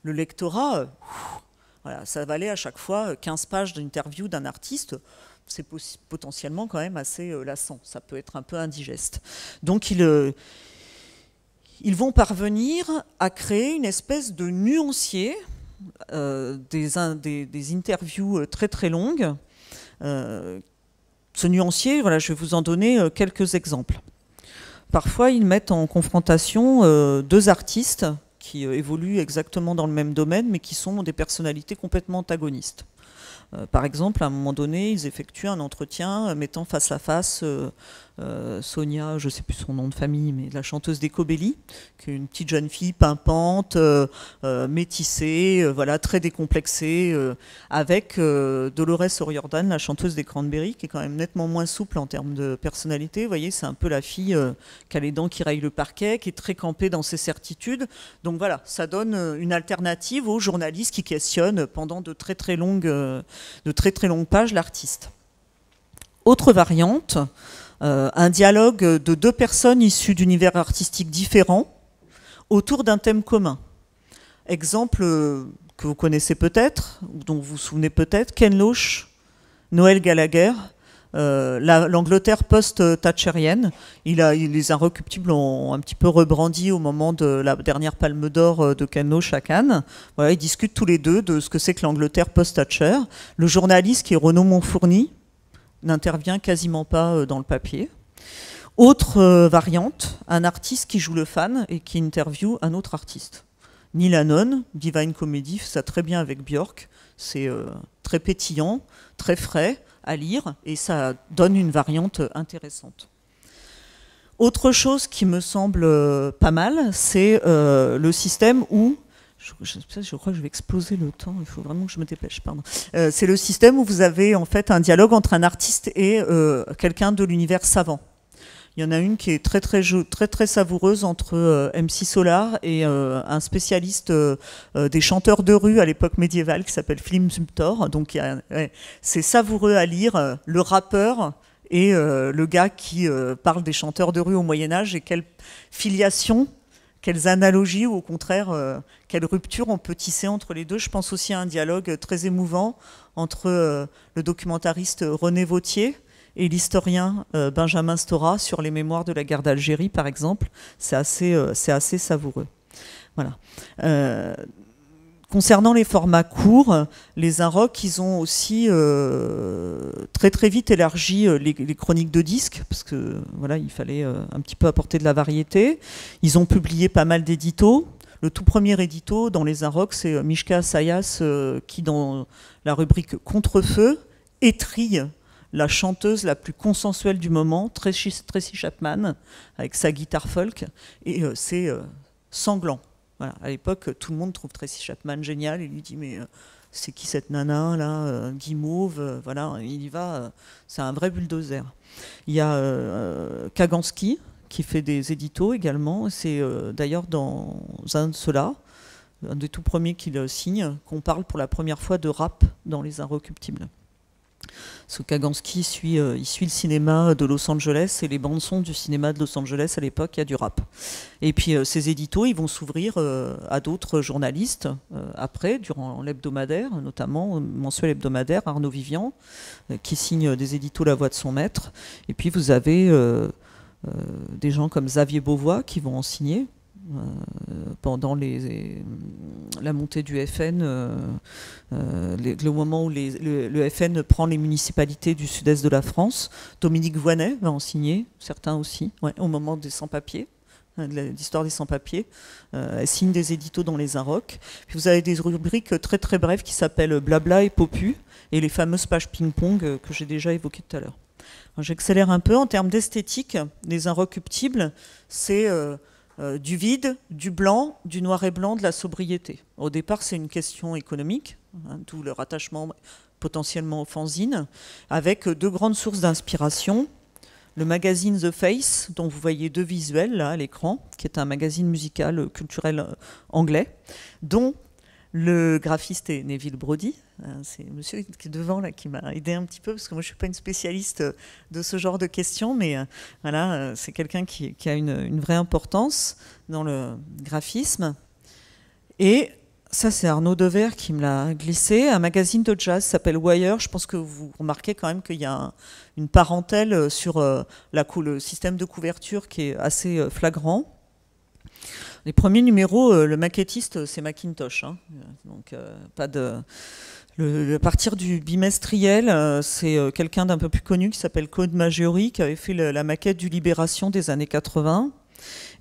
le lectorat, voilà, ça valait à chaque fois 15 pages d'interview d'un artiste c'est potentiellement quand même assez euh, lassant, ça peut être un peu indigeste. Donc euh, ils, vont parvenir à créer une espèce de nuancier euh, des, interviews très très longues. ce nuancier, voilà, je vais vous en donner quelques exemples. Parfois, ils mettent en confrontation deux artistes qui évoluent exactement dans le même domaine, mais qui sont des personnalités complètement antagonistes. Euh, par exemple, à un moment donné, ils effectuent un entretien euh, mettant face à face euh, euh, Sonia, je ne sais plus son nom de famille, mais la chanteuse des qui est une petite jeune fille pimpante, euh, euh, métissée, voilà, très décomplexée, avec Dolores O'Riordan, la chanteuse des Cranberries, qui est quand même nettement moins souple en termes de personnalité. Vous voyez, c'est un peu la fille qui a les dents qui raillent le parquet, qui est très campée dans ses certitudes. Donc voilà, ça donne une alternative aux journalistes qui questionnent pendant de très très longues, de très très longues pages l'artiste. Autre variante, euh, un dialogue de deux personnes issues d'univers artistiques différents autour d'un thème commun. Exemple euh, que vous connaissez peut-être, ou dont vous vous souvenez peut-être, Ken Loach, Noël Gallagher, euh, l'Angleterre post-Thatcherienne. Il les Inrecuptibles ont un petit peu rebrandi au moment de la dernière Palme d'Or de Ken Loach à Cannes. ils discutent tous les deux de ce que c'est que l'Angleterre post-Thatcher. Le journaliste qui est Renaud Montfourny, n'intervient quasiment pas euh, dans le papier. Autre euh, variante, un artiste qui joue le fan et qui interviewe un autre artiste. Neil Divine Comedy, ça très bien avec Björk. C'est euh, très pétillant, très frais à lire et ça donne une variante intéressante. Autre chose qui me semble pas mal, c'est le système où je, crois que je vais exploser le temps, il faut vraiment que je me dépêche, pardon. Euh, c'est le système où vous avez en fait un dialogue entre un artiste et euh, quelqu'un de l'univers savant. Il y en a une qui est très très très très savoureuse entre euh, MC Solar et un spécialiste des chanteurs de rue à l'époque médiévale qui s'appelle Flim Sumtor. Donc c'est savoureux à lire. Le rappeur et le gars qui parle des chanteurs de rue au Moyen Âge et quelle filiation quelles analogies ou au contraire, euh, quelles ruptures on peut tisser entre les deux. Je pense aussi à un dialogue très émouvant entre euh, le documentariste René Vautier et l'historien euh, Benjamin Stora sur les mémoires de la guerre d'Algérie, par exemple. C'est assez, assez savoureux. Voilà. Concernant les formats courts, les Inrock, ils ont aussi euh, très très vite élargi euh, les, chroniques de disques, parce que voilà, il fallait euh, un petit peu apporter de la variété. Ils ont publié pas mal d'éditos. Le tout premier édito dans les Inrock, c'est Mishka Sayas qui, dans la rubrique Contrefeu, étrille la chanteuse la plus consensuelle du moment, Tracy Chapman, avec sa guitare folk, et c'est sanglant. À l'époque, tout le monde trouve Tracy Chapman génial et lui dit mais euh, c'est qui cette nana là, guimauve, euh, euh, voilà, il y va, c'est un vrai bulldozer. Il y a Kagansky qui fait des éditos également, c'est d'ailleurs dans un de ceux-là, un des tout premiers qu'il signe, qu'on parle pour la première fois de rap dans Les Inrecuptibles. Ce suit, euh, il suit le cinéma de Los Angeles et les bandes sons du cinéma de Los Angeles à l'époque, il y a du rap. Et puis ces euh, éditos, ils vont s'ouvrir euh, à d'autres journalistes après, durant l'hebdomadaire, notamment mensuel hebdomadaire, Arnaud Vivian, qui signe des éditos La Voix de son maître. Et puis vous avez des gens comme Xavier Beauvois qui vont en signer, euh, pendant les, euh, la montée du FN, euh, le moment où le, FN prend les municipalités du sud-est de la France. Dominique Voinet va en signer, certains aussi, au moment des sans-papiers hein, l'histoire des sans-papiers. elle signe des éditos dans les Inrocks. Puis vous avez des rubriques très très brèves qui s'appellent Blabla et Popu et les fameuses pages ping-pong que j'ai déjà évoquées tout à l'heure. J'accélère un peu. En termes d'esthétique, les Inrecuptibles, c'est. Euh, du vide, du blanc, du noir et blanc, de la sobriété. Au départ, c'est une question économique, hein, d'où le rattachement potentiellement aux fanzines, avec deux grandes sources d'inspiration. Le magazine The Face, dont vous voyez deux visuels à l'écran, qui est un magazine musical euh, culturel euh, anglais, dont le graphiste est Neville Brody. Hein, c'est monsieur qui est devant là qui m'a aidé un petit peu parce que moi je suis pas une spécialiste euh, de ce genre de questions, mais euh, voilà, euh, c'est quelqu'un qui, a une, vraie importance dans le graphisme. Et ça, c'est Arnaud Dever qui me l'a glissé. Un magazine de jazz s'appelle Wire. Je pense que vous remarquez quand même qu'il y a une parentèle sur la, le système de couverture qui est assez flagrant. Les premiers numéros, euh, le maquettiste, c'est Macintosh. Hein, donc, euh, pas de. Le, partir du bimestriel, euh, c'est quelqu'un d'un peu plus connu qui s'appelle Code Maggiori, qui avait fait la maquette du Libération des années 80.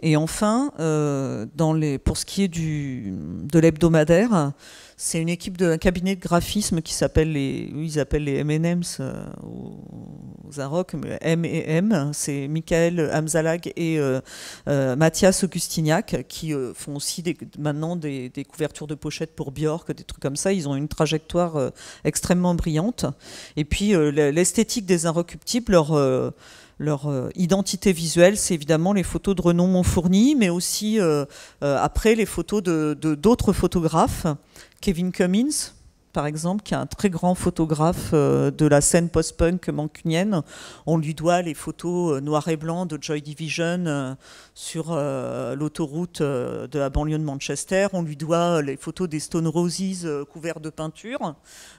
Et enfin, pour ce qui est du, de l'hebdomadaire, c'est une équipe d'un cabinet de graphisme qui s'appelle les, ils appellent les M&M's euh, aux Arocs, hein, C'est Michael Amzalag et euh, euh, Mathias Augustignac qui font aussi maintenant des, couvertures de pochettes pour Björk, des trucs comme ça. Ils ont une trajectoire extrêmement brillante. Et puis l'esthétique des Inrecuptibles leur leur identité visuelle, c'est évidemment les photos de Renaud Montfourny, mais aussi après les photos de d'autres photographes Kevin Cummins, par exemple, qui est un très grand photographe euh, de la scène post-punk mancunienne. On lui doit les photos euh, noir et blanc de Joy Division euh, sur l'autoroute de la banlieue de Manchester. On lui doit les photos des Stone Roses couverts de peinture.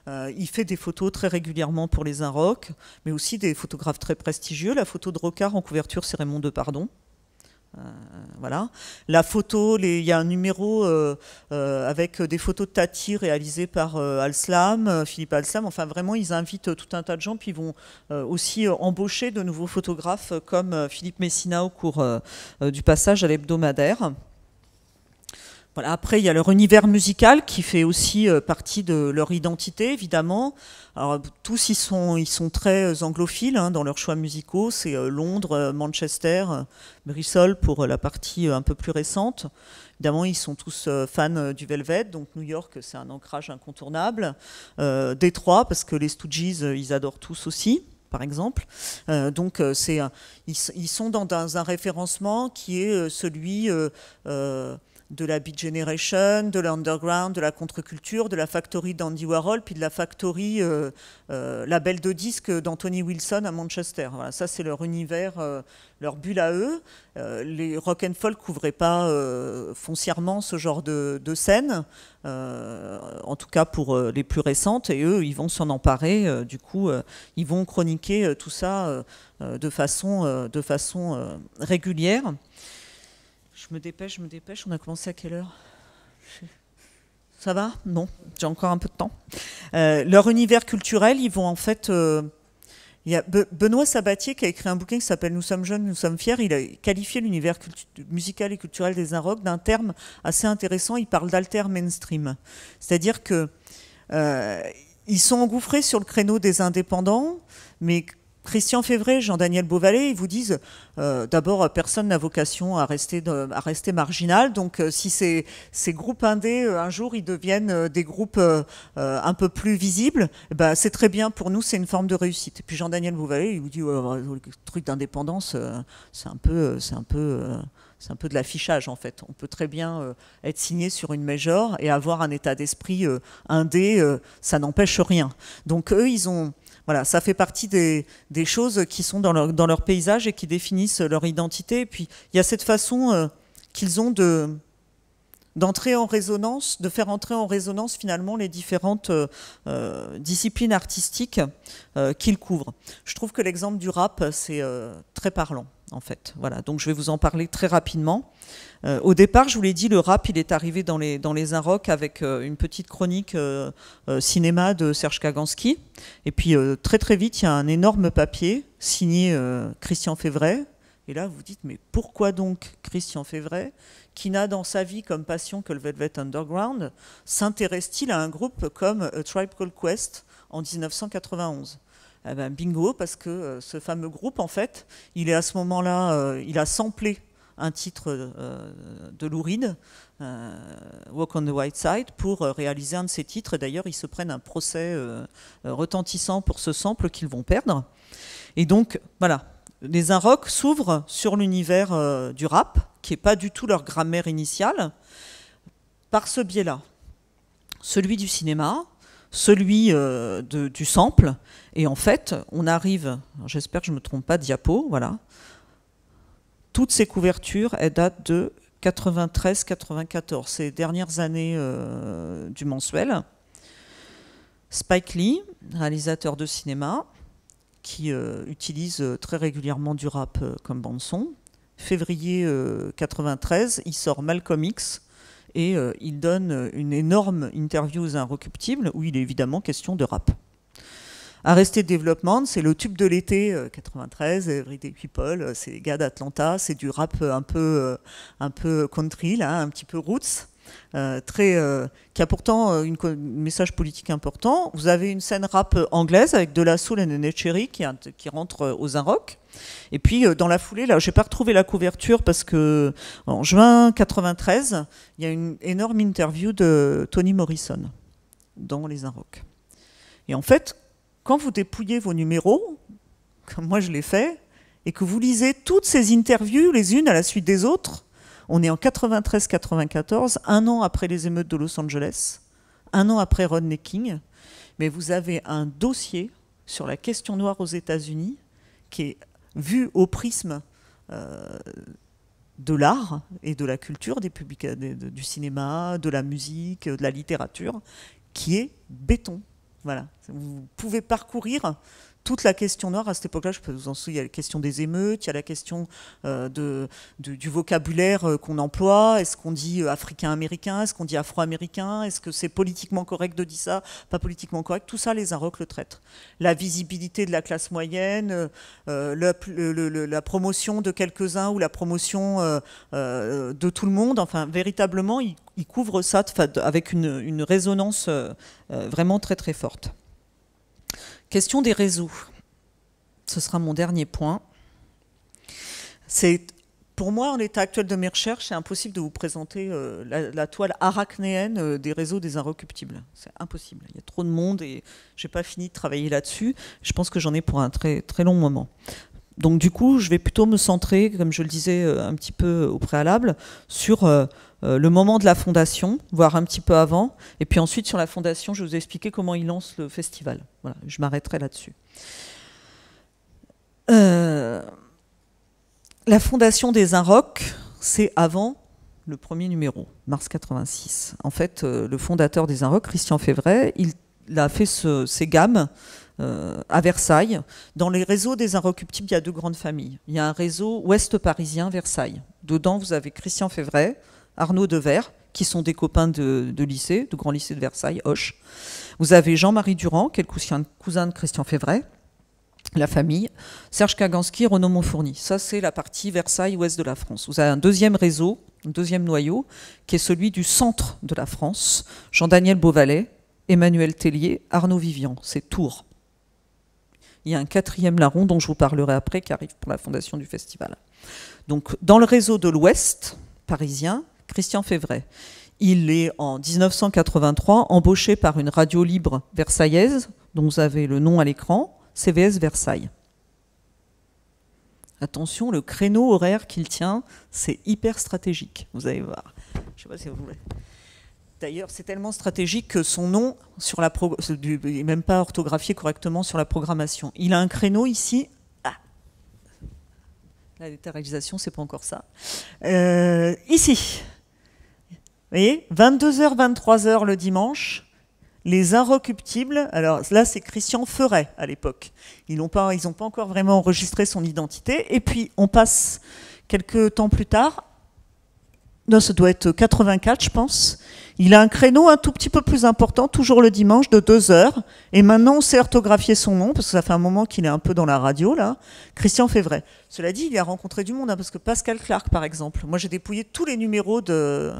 Il fait des photos très régulièrement pour les Inrocks, mais aussi des photographes très prestigieux. La photo de Rocard en couverture, c'est Raymond Depardon. Euh, voilà. La photo, il y a un numéro euh, euh, avec des photos de Tati réalisées par Alslam, Philippe Alslam. Enfin, vraiment, ils invitent tout un tas de gens, puis ils vont aussi embaucher de nouveaux photographes comme Philippe Messina au cours du passage à l'hebdomadaire. Voilà, après, il y a leur univers musical qui fait aussi euh, partie de leur identité, évidemment. Alors, tous, ils sont, ils sont très euh, anglophiles hein, dans leurs choix musicaux. C'est euh, Londres, Manchester, Bristol pour la partie un peu plus récente. Évidemment, ils sont tous fans du Velvet, donc New York, c'est un ancrage incontournable. Euh, Détroit, parce que les Stooges, ils adorent tous aussi par exemple. donc c'est, ils, sont dans, un référencement qui est euh, celui de la Beat Generation, de l'underground, de la contre-culture, de la factory d'Andy Warhol, puis de la factory euh, euh, label de disques d'Anthony Wilson à Manchester. ça c'est leur univers, euh, leur bulle à eux. les rock and folk couvraient pas foncièrement ce genre de, de scène, en tout cas pour les plus récentes, et eux ils vont s'en emparer. du coup, ils vont chroniquer tout ça de façon, de façon régulière. Je me dépêche, je me dépêche. On a commencé à quelle heure Ça va Non, j'ai encore un peu de temps. Euh, leur univers culturel, ils vont en fait. Euh, y Benoît Sabatier qui a écrit un bouquin qui s'appelle Nous sommes jeunes, nous sommes fiers. Il a qualifié l'univers musical et culturel des Inrocks d'un terme assez intéressant. Il parle d'alter mainstream. C'est-à-dire que. Euh, ils sont engouffrés sur le créneau des indépendants, mais Christian Févré, Jean-Daniel Beauvalet, ils vous disent euh, d'abord, personne n'a vocation à rester, marginal. Donc, euh, si ces, groupes indés, euh, un jour, ils deviennent des groupes un peu plus visibles, bah, c'est très bien. Pour nous, c'est une forme de réussite. Et puis, Jean-Daniel Beauvalet, il vous dit le truc d'indépendance, c'est un peu. C'est un peu c'est un peu de l'affichage en fait. On peut très bien être signé sur une major et avoir un état d'esprit indé, ça n'empêche rien. Donc eux, ils ont, voilà, ça fait partie des, choses qui sont dans leur, paysage et qui définissent leur identité. Et puis, il y a cette façon euh, qu'ils ont de d'entrer en résonance, de faire entrer en résonance finalement les différentes euh, euh, disciplines artistiques qu'ils couvrent. Je trouve que l'exemple du rap, c'est très parlant en fait. Voilà, donc je vais vous en parler très rapidement. Euh, au départ, je vous l'ai dit, le rap, il est arrivé dans les, dans les avec euh, une petite chronique euh, cinéma de Serge Kagansky. Et puis, très très vite, il y a un énorme papier signé Christian Févret. Et là, vous dites, mais pourquoi donc Christian Févret, qui n'a dans sa vie comme passion que le Velvet Underground, s'intéresse-t-il à un groupe comme A Tribe Called Quest en 1991 eh ben, bingo, parce que euh, ce fameux groupe, en fait, il est à ce moment-là, euh, il a samplé un titre euh, de Louride, Walk on the White Side, pour réaliser un de ses titres. D'ailleurs, ils se prennent un procès retentissant pour ce sample qu'ils vont perdre. Et donc, voilà, les Inrocks s'ouvrent sur l'univers du rap, qui n'est pas du tout leur grammaire initiale, par ce biais-là. Celui du cinéma, celui euh, du sample. Et en fait, on arrive, j'espère que je ne me trompe pas, diapo, voilà. Toutes ces couvertures, elles datent de 93-94, ces dernières années euh, du mensuel. Spike Lee, réalisateur de cinéma, qui euh, utilise très régulièrement du rap comme bande-son. Février 93, il sort Malcolm X, et euh, il donne une énorme interview aux Inrecuptibles où il est évidemment question de rap. Arrested Development, c'est le tube de l'été 93, euh, Everyday People, euh, c'est les gars d'Atlanta, c'est du rap un peu, un peu country, un petit peu roots. Euh, très, euh, qui a pourtant euh, un message politique important. Vous avez une scène rap anglaise avec De La Soul et Nene Cherry qui, qui rentre aux Inrocks. Et puis dans la foulée, là, n'ai pas retrouvé la couverture parce que en juin 93, il y a une énorme interview de Tony Morrison dans les Inrocks. Et en fait, quand vous dépouillez vos numéros, comme moi je l'ai fait, et que vous lisez toutes ces interviews les unes à la suite des autres, on est en 93-94, un an après les émeutes de Los Angeles, un an après Rodney King, mais vous avez un dossier sur la question noire aux États-Unis qui est vu au prisme euh, de l'art et de la culture, des du cinéma, de la musique, de la littérature, qui est béton. Voilà. Vous pouvez parcourir toute la question noire à cette époque-là, je peux vous en souvenir, il y a la question des émeutes, il y a la question euh, du vocabulaire euh, qu'on emploie, est-ce qu'on dit euh, africain-américain, est-ce qu'on dit afro-américain, est-ce que c'est politiquement correct de dire ça, pas politiquement correct, tout ça les Arocs le traitent. La visibilité de la classe moyenne, la promotion de quelques-uns ou la promotion de tout le monde, enfin véritablement ils, couvrent ça avec une résonance vraiment très très forte. Question des réseaux. Ce sera mon dernier point. C'est pour moi, en l'état actuel de mes recherches, c'est impossible de vous présenter euh, la, toile arachnéenne euh, des réseaux des inrecuptibles. C'est impossible. Il y a trop de monde et je n'ai pas fini de travailler là-dessus. Je pense que j'en ai pour un très très long moment. Donc du coup, je vais plutôt me centrer, comme je le disais euh, un petit peu au préalable, sur euh, le moment de la fondation, voire un petit peu avant. Et puis ensuite, sur la fondation, je vous ai expliqué comment ils lancent le festival. Voilà, je m'arrêterai là-dessus. Euh, la fondation des Inrocks, c'est avant le premier numéro, mars 86. En fait, euh, le fondateur des Inrocks, Christian Févret, il, a fait ses gammes à Versailles. Dans les réseaux des Inrocuptibles, il y a deux grandes familles. Il y a un réseau ouest parisien, Versailles. Dedans, vous avez Christian Févret, Arnaud Devers, qui sont des copains de, lycée, du grand lycée de Versailles, Hoche. Vous avez Jean-Marie Durand, qui est le cousin, de Christian Févray, la famille, Serge Kagansky, Renaud Montfourny. Ça, c'est la partie Versailles-Ouest de la France. Vous avez un deuxième réseau, un deuxième noyau, qui est celui du centre de la France, Jean-Daniel Beauvalet, Emmanuel Tellier, Arnaud Vivian, c'est Tours. Il y a un quatrième larron dont je vous parlerai après, qui arrive pour la fondation du festival. Donc, dans le réseau de l'Ouest parisien, Christian Févret. Il est en 1983 embauché par une radio libre versaillaise, dont vous avez le nom à l'écran, CVS Versailles. Attention, le créneau horaire qu'il tient, c'est hyper stratégique, vous allez voir. Je sais pas si vous D'ailleurs, c'est tellement stratégique que son nom sur la n'est même pas orthographié correctement sur la programmation. Il a un créneau ici. Ah. La ce c'est pas encore ça. Euh, ici, voyez, 22h, 23h le dimanche, les Inrecuptibles, alors là c'est Christian Ferret à l'époque, ils n'ont pas, pas encore vraiment enregistré son identité, et puis on passe quelques temps plus tard, non, ça doit être 84 je pense, il a un créneau un tout petit peu plus important, toujours le dimanche, de 2 h et maintenant on sait orthographier son nom, parce que ça fait un moment qu'il est un peu dans la radio là, Christian Ferret. Cela dit, il a rencontré du monde, hein, parce que Pascal Clark par exemple, moi j'ai dépouillé tous les numéros de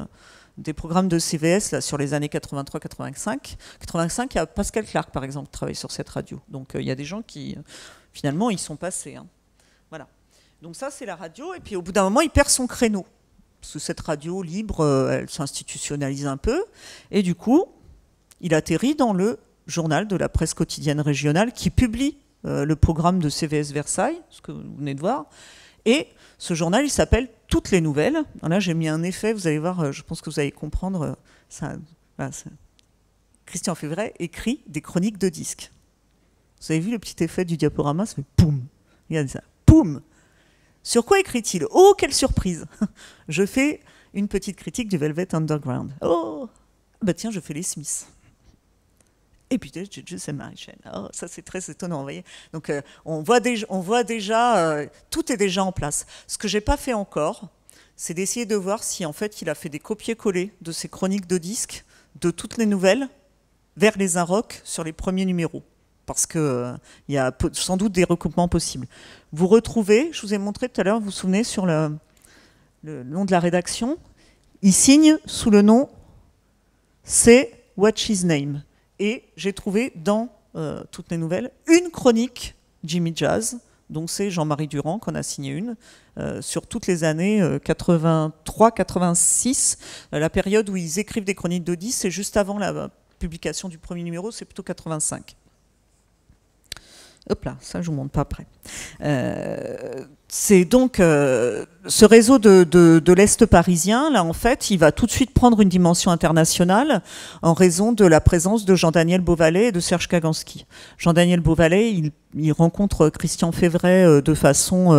des programmes de CVS là, sur les années 83-85. 85, il y a Pascal Clark, par exemple, qui travaille sur cette radio. Donc euh, il y a des gens qui, euh, finalement, ils sont passés. Hein. Voilà. Donc ça, c'est la radio. Et puis au bout d'un moment, il perd son créneau. Parce que cette radio libre, euh, elle s'institutionnalise un peu. Et du coup, il atterrit dans le journal de la presse quotidienne régionale qui publie le programme de CVS Versailles, ce que vous venez de voir. Et ce journal, il s'appelle toutes les nouvelles. là, j'ai mis un effet, vous allez voir, euh, je pense que vous allez comprendre. Euh, ça, Christian Févret écrit des chroniques de disques. Vous avez vu le petit effet du diaporama Ça fait poum Regardez ça, poum Sur quoi écrit-il Oh, quelle surprise Je fais une petite critique du Velvet Underground. Oh Bah tiens, je fais les Smiths. Et puis JJ, c'est Marie-Chaîne. Oh, ça, c'est très étonnant. Vous voyez Donc, euh, on voit, déjà, euh, tout est déjà en place. Ce que j'ai pas fait encore, c'est d'essayer de voir si, en fait, il a fait des copier-coller de ses chroniques de disques, de toutes les nouvelles, vers les Inrocks sur les premiers numéros. Parce qu'il euh, y a sans doute des recoupements possibles. Vous retrouvez, je vous ai montré tout à l'heure, vous vous souvenez, sur le, le nom de la rédaction, il signe sous le nom C'est What's His Name et j'ai trouvé dans euh, toutes mes nouvelles une chronique Jimmy Jazz. Donc c'est Jean-Marie Durand qu'on a signé une euh, sur toutes les années 83-86, euh, la période où ils écrivent des chroniques d'Odysse c'est juste avant la publication du premier numéro, c'est plutôt 85. Hop là, ça je vous montre pas après. Euh, c'est donc euh, ce réseau de, l'Est parisien, là en fait, il va tout de suite prendre une dimension internationale en raison de la présence de Jean-Daniel Beauvalet et de Serge Kagansky. Jean-Daniel Beauvalet, il, rencontre Christian Févret euh, de façon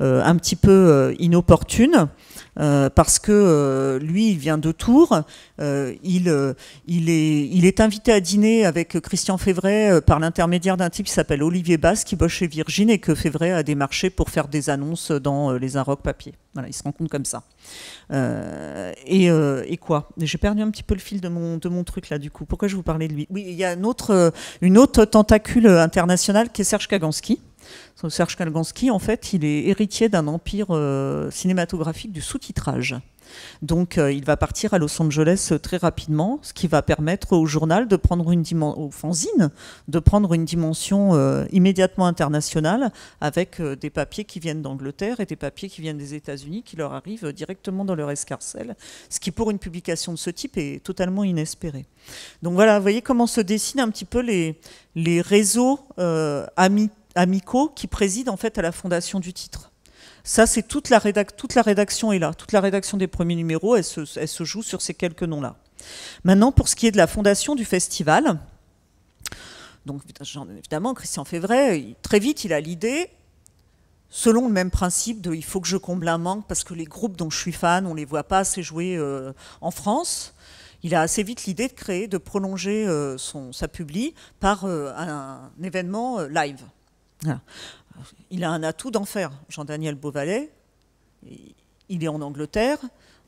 un petit peu inopportune. Euh, parce que euh, lui, il vient de Tours. Euh, il, est, invité à dîner avec Christian Févret par l'intermédiaire d'un type qui s'appelle Olivier Basse, qui bosse chez Virgin et que Févret a démarché pour faire des annonces dans les Arocs papier. Voilà, il se rend compte comme ça. Et, quoi J'ai perdu un petit peu le fil de mon, truc là, du coup. Pourquoi je vous parlais de lui Oui, il y a une autre, une autre tentacule internationale qui est Serge Kaganski Serge Kalganski, en fait, il est héritier d'un empire euh, cinématographique du sous-titrage. Donc euh, il va partir à Los Angeles euh, très rapidement, ce qui va permettre au journal de prendre une dimension, au fanzine, de prendre une dimension immédiatement internationale avec des papiers qui viennent d'Angleterre et des papiers qui viennent des États-Unis qui leur arrivent directement dans leur escarcelle, ce qui pour une publication de ce type est totalement inespéré. Donc voilà, vous voyez comment se dessinent un petit peu les, les réseaux amis Amico, qui préside en fait à la fondation du titre. Ça, c'est toute, toute la, rédaction est là. Toute la rédaction des premiers numéros, elle se, joue sur ces quelques noms-là. Maintenant, pour ce qui est de la fondation du festival, donc évidemment, Christian Févret, très vite, il a l'idée, selon le même principe de il faut que je comble un manque parce que les groupes dont je suis fan, on ne les voit pas assez jouer euh, en France. Il a assez vite l'idée de créer, de prolonger euh, son, sa publie par euh, un, événement live. Il a un atout d'enfer, Jean-Daniel Beauvalet. Il est en Angleterre.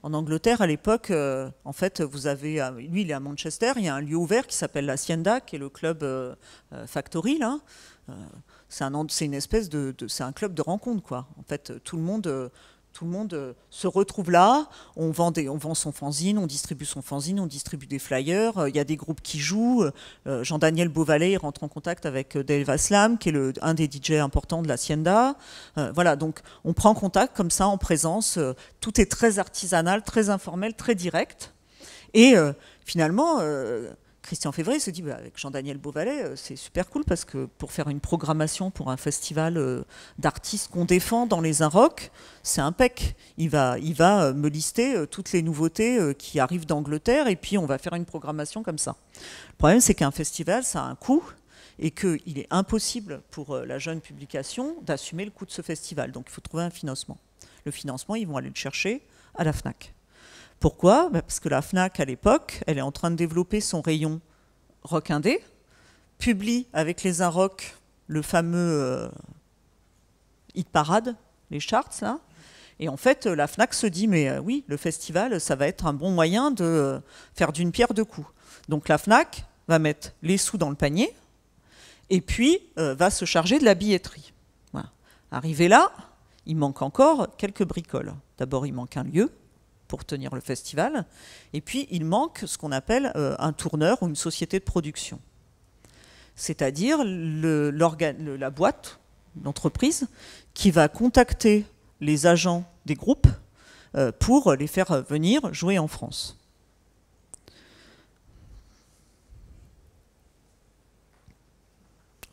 En Angleterre, à l'époque, euh, en fait, vous avez, euh, lui, il est à Manchester, il y a un lieu ouvert qui s'appelle la Hacienda, qui est le club euh, Factory, là. c'est un, une espèce c'est un club de rencontre, quoi. En fait, tout le monde tout le monde euh, se retrouve là. On vend, on vend son fanzine, on distribue son fanzine, on distribue des flyers. Euh, il y a des groupes qui jouent. Euh, Jean-Daniel Beauvalet rentre en contact avec Dave Aslam, qui est le, un des DJ importants de la voilà, donc on prend contact comme ça en présence. Tout est très artisanal, très informel, très direct. Et finalement, Christian Février se dit, bah, avec Jean-Daniel Beauvalet, euh, c'est super cool parce que pour faire une programmation pour un festival euh, d'artistes qu'on défend dans les Inrocks, c'est pec. Il va, il va euh, me lister toutes les nouveautés qui arrivent d'Angleterre et puis on va faire une programmation comme ça. Le problème, c'est qu'un festival, ça a un coût et qu'il est impossible pour la jeune publication d'assumer le coût de ce festival. Donc il faut trouver un financement. Le financement, ils vont aller le chercher à la FNAC. Pourquoi ben, Parce que la FNAC, à l'époque, elle est en train de développer son rayon rock indé, publie avec les Inrock le fameux euh, hit parade, les charts, là. Et en fait, la FNAC se dit, mais euh, oui, le festival, ça va être un bon moyen de euh, faire d'une pierre deux coups. Donc la FNAC va mettre les sous dans le panier et puis va se charger de la billetterie. Arrivé là, il manque encore quelques bricoles. D'abord, il manque un lieu pour tenir le festival. Et puis, il manque ce qu'on appelle euh, un tourneur ou une société de production. C'est-à-dire le, la boîte, l'entreprise, qui va contacter les agents des groupes euh, pour les faire euh, venir jouer en France.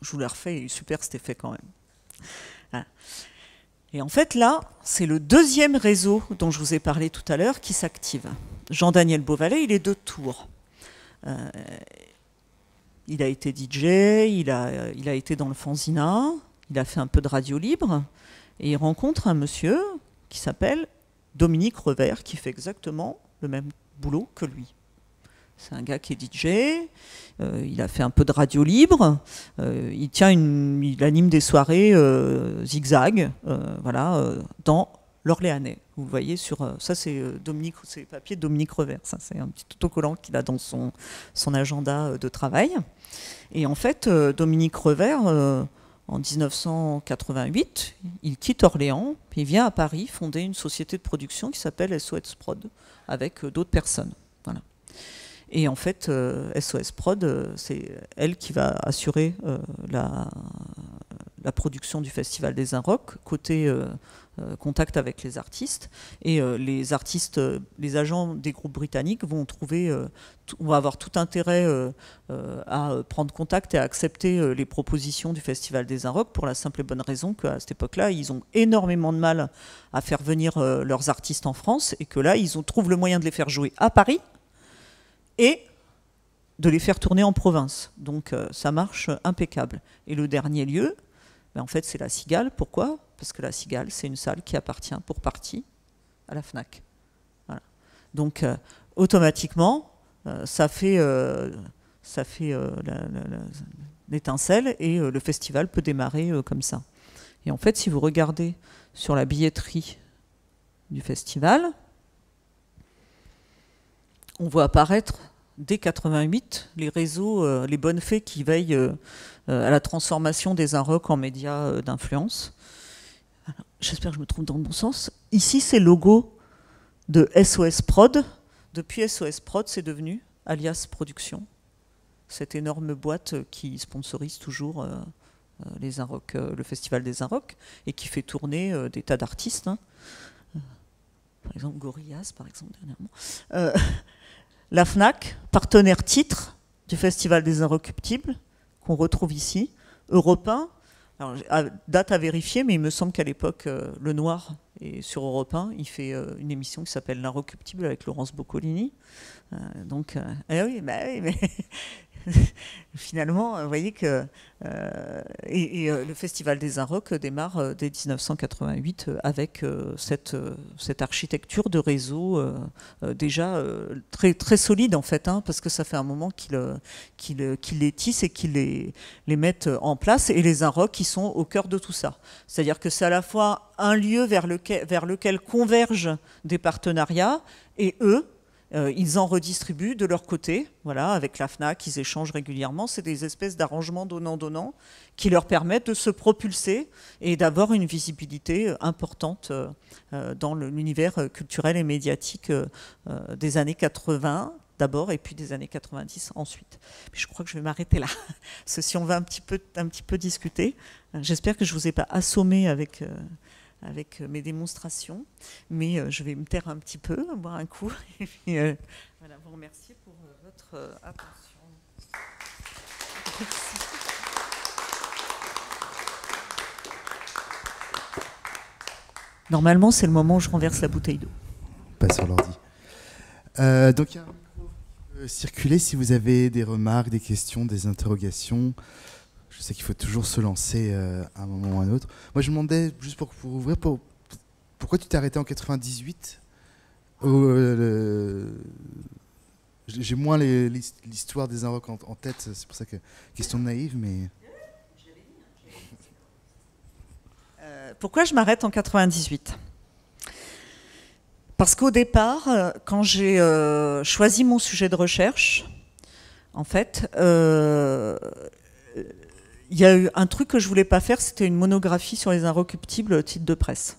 Je vous la refais, il est super c'était fait quand même. Hein. Et en fait, là, c'est le deuxième réseau dont je vous ai parlé tout à l'heure qui s'active. Jean-Daniel Beauvalet, il est de Tours. Euh, il a été DJ, il a, il a été dans le Fanzina, il a fait un peu de radio libre, et il rencontre un monsieur qui s'appelle Dominique Revers, qui fait exactement le même boulot que lui. C'est un gars qui est DJ, euh, il a fait un peu de radio libre, euh, il, tient une, anime des soirées euh, zigzag, voilà, dans l'Orléanais. Vous voyez sur. ça, c'est Dominique, c'est papier de Dominique Revers. c'est un petit autocollant qu'il a dans son, son agenda de travail. Et en fait, Dominique Revers. En 1988, il quitte Orléans et vient à Paris fonder une société de production qui s'appelle SOS Prod avec d'autres personnes. Voilà. Et en fait, SOS euh, Prod, euh, c'est elle qui va assurer euh, la, production du Festival des Inrocks, côté contact avec les artistes. Et les artistes, les agents des groupes britanniques vont trouver, avoir tout intérêt à prendre contact et à accepter les propositions du Festival des Inrocks pour la simple et bonne raison qu'à cette époque-là, ils ont énormément de mal à faire venir leurs artistes en France et que là, ils ont, trouvent le moyen de les faire jouer à Paris et de les faire tourner en province. Donc euh, ça marche impeccable. Et le dernier lieu, ben, en fait, c'est la Cigale. Pourquoi Parce que la Cigale, c'est une salle qui appartient pour partie à la FNAC. Donc euh, automatiquement, euh, ça fait, ça fait l'étincelle et le festival peut démarrer comme ça. Et en fait, si vous regardez sur la billetterie du festival, on voit apparaître dès 88, les réseaux, euh, les bonnes fées qui veillent euh, euh, à la transformation des AROC en médias d'influence. J'espère que je me trouve dans le bon sens. Ici, c'est le logo de SOS Prod. Depuis SOS Prod, c'est devenu Alias Production, cette énorme boîte qui sponsorise toujours les le festival des Inrocks et qui fait tourner des tas d'artistes. Hein. Par exemple, Gorillaz, par exemple, dernièrement. La FNAC, partenaire titre du Festival des Inrecuptibles, qu'on retrouve ici, Europe 1, date à vérifier, mais il me semble qu'à l'époque, euh, Le Noir, est sur Europe 1, il fait euh, une émission qui s'appelle L'Inrecuptible avec Laurence Boccolini. Euh, donc, eh oui, bah oui, mais finalement, vous voyez que euh, et, euh, le Festival des Inrocks démarre euh, dès 1988 avec cette, cette architecture de réseau déjà très, très solide en fait, hein, parce que ça fait un moment qu'ils les tissent et qu'ils les, les mettent en place, et les Inrocks qui sont au cœur de tout ça. C'est-à-dire que c'est à la fois un lieu vers lequel, vers lequel convergent des partenariats, et eux, euh, ils en redistribuent de leur côté, voilà, avec la FNAC, ils échangent régulièrement. C'est des espèces d'arrangements donnant-donnant qui leur permettent de se propulser et d'avoir une visibilité euh, importante euh, dans l'univers culturel et médiatique des années 80 d'abord et puis des années 90 ensuite. je crois que je vais m'arrêter là. Ceci, on va un petit peu, un petit peu discuter. J'espère que je ne vous ai pas assommé avec avec euh, mes démonstrations. Mais euh, je vais me taire un petit peu, boire un coup. Euh, voilà, vous remercier pour votre attention. Normalement, c'est le moment où je renverse la bouteille d'eau. Pas sur l'ordi. donc, il y a un micro circuler si vous avez des remarques, des questions, des interrogations. Je sais qu'il faut toujours se lancer euh, à un moment ou à un autre. Moi, je me demandais, juste pour, ouvrir, pourquoi tu t'es arrêté en 98 euh, J'ai moins l'histoire des invoques en, tête, c'est pour ça que question naïve, mais. Euh, pourquoi je m'arrête en 98 Parce qu'au départ, quand j'ai choisi mon sujet de recherche, en fait, euh, il y a eu un truc que je voulais pas faire, c'était une monographie sur les inrecuptibles titre de presse.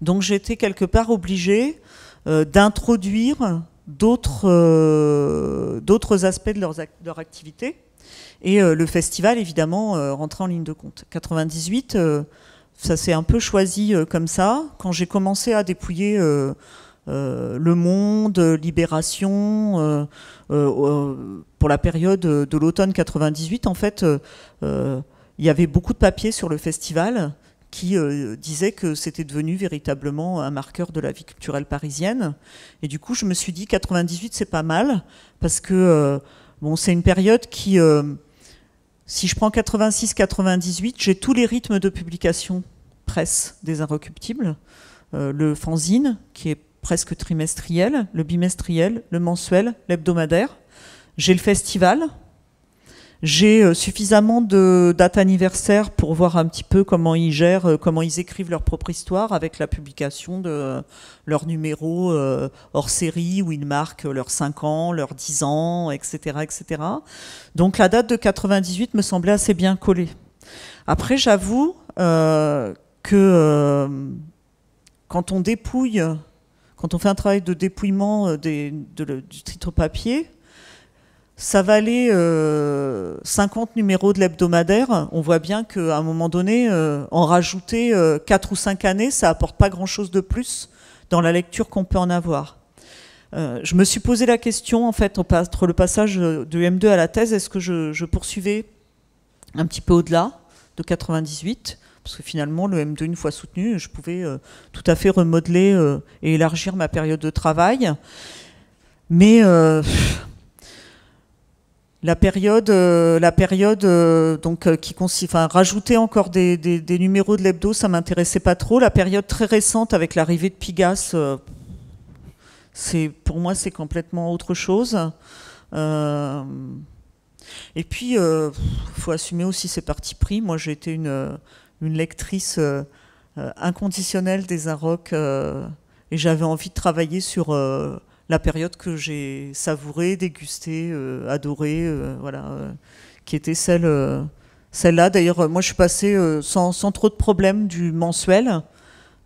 Donc j'étais quelque part obligée euh, d'introduire d'autres euh, aspects de leur, activité. Et euh, le festival, évidemment, rentrait en ligne de compte. 98, ça s'est un peu choisi comme ça. Quand j'ai commencé à dépouiller euh, le Monde, Libération, euh, euh, pour la période de l'automne 98, en fait, il y avait beaucoup de papiers sur le festival qui disaient que c'était devenu véritablement un marqueur de la vie culturelle parisienne. Et du coup, je me suis dit 98, c'est pas mal parce que bon, c'est une période qui, si je prends 86-98, j'ai tous les rythmes de publication presse des Inrecuptibles, le fanzine qui est presque trimestriel, le bimestriel, le mensuel, l'hebdomadaire. J'ai le festival. J'ai euh, suffisamment de dates anniversaires pour voir un petit peu comment ils gèrent, euh, comment ils écrivent leur propre histoire avec la publication de leurs numéros euh, hors série où ils marquent leurs 5 ans, leurs 10 ans, etc., etc. Donc la date de 98 me semblait assez bien collée. Après, j'avoue que quand on dépouille quand on fait un travail de dépouillement euh, du titre papier, ça valait 50 euh, numéros de l'hebdomadaire. On voit bien qu'à un moment donné, euh, en rajouter 4 ou 5 années, ça apporte pas grand-chose de plus dans la lecture qu'on peut en avoir. je me suis posé la question, en fait, entre le passage de M2 à la thèse, est-ce que je poursuivais un petit peu au-delà de 98 parce que finalement, le M2, une fois soutenu, je pouvais euh, tout à fait remodeler euh, et élargir ma période de travail. Mais euh, la période, la période donc, qui consiste, enfin, rajouter encore des, numéros de l'hebdo, ça ne m'intéressait pas trop. La période très récente avec l'arrivée de Pigas, c'est pour moi, c'est complètement autre chose. et puis, il faut assumer aussi ses parti pris. Moi, j'ai été une, une lectrice euh, euh, inconditionnelle des Arocs euh, et j'avais envie de travailler sur la période que j'ai savourée, dégustée, adorée, voilà, qui était celle, celle-là. D'ailleurs, moi, je suis passée sans, sans, trop de problèmes du mensuel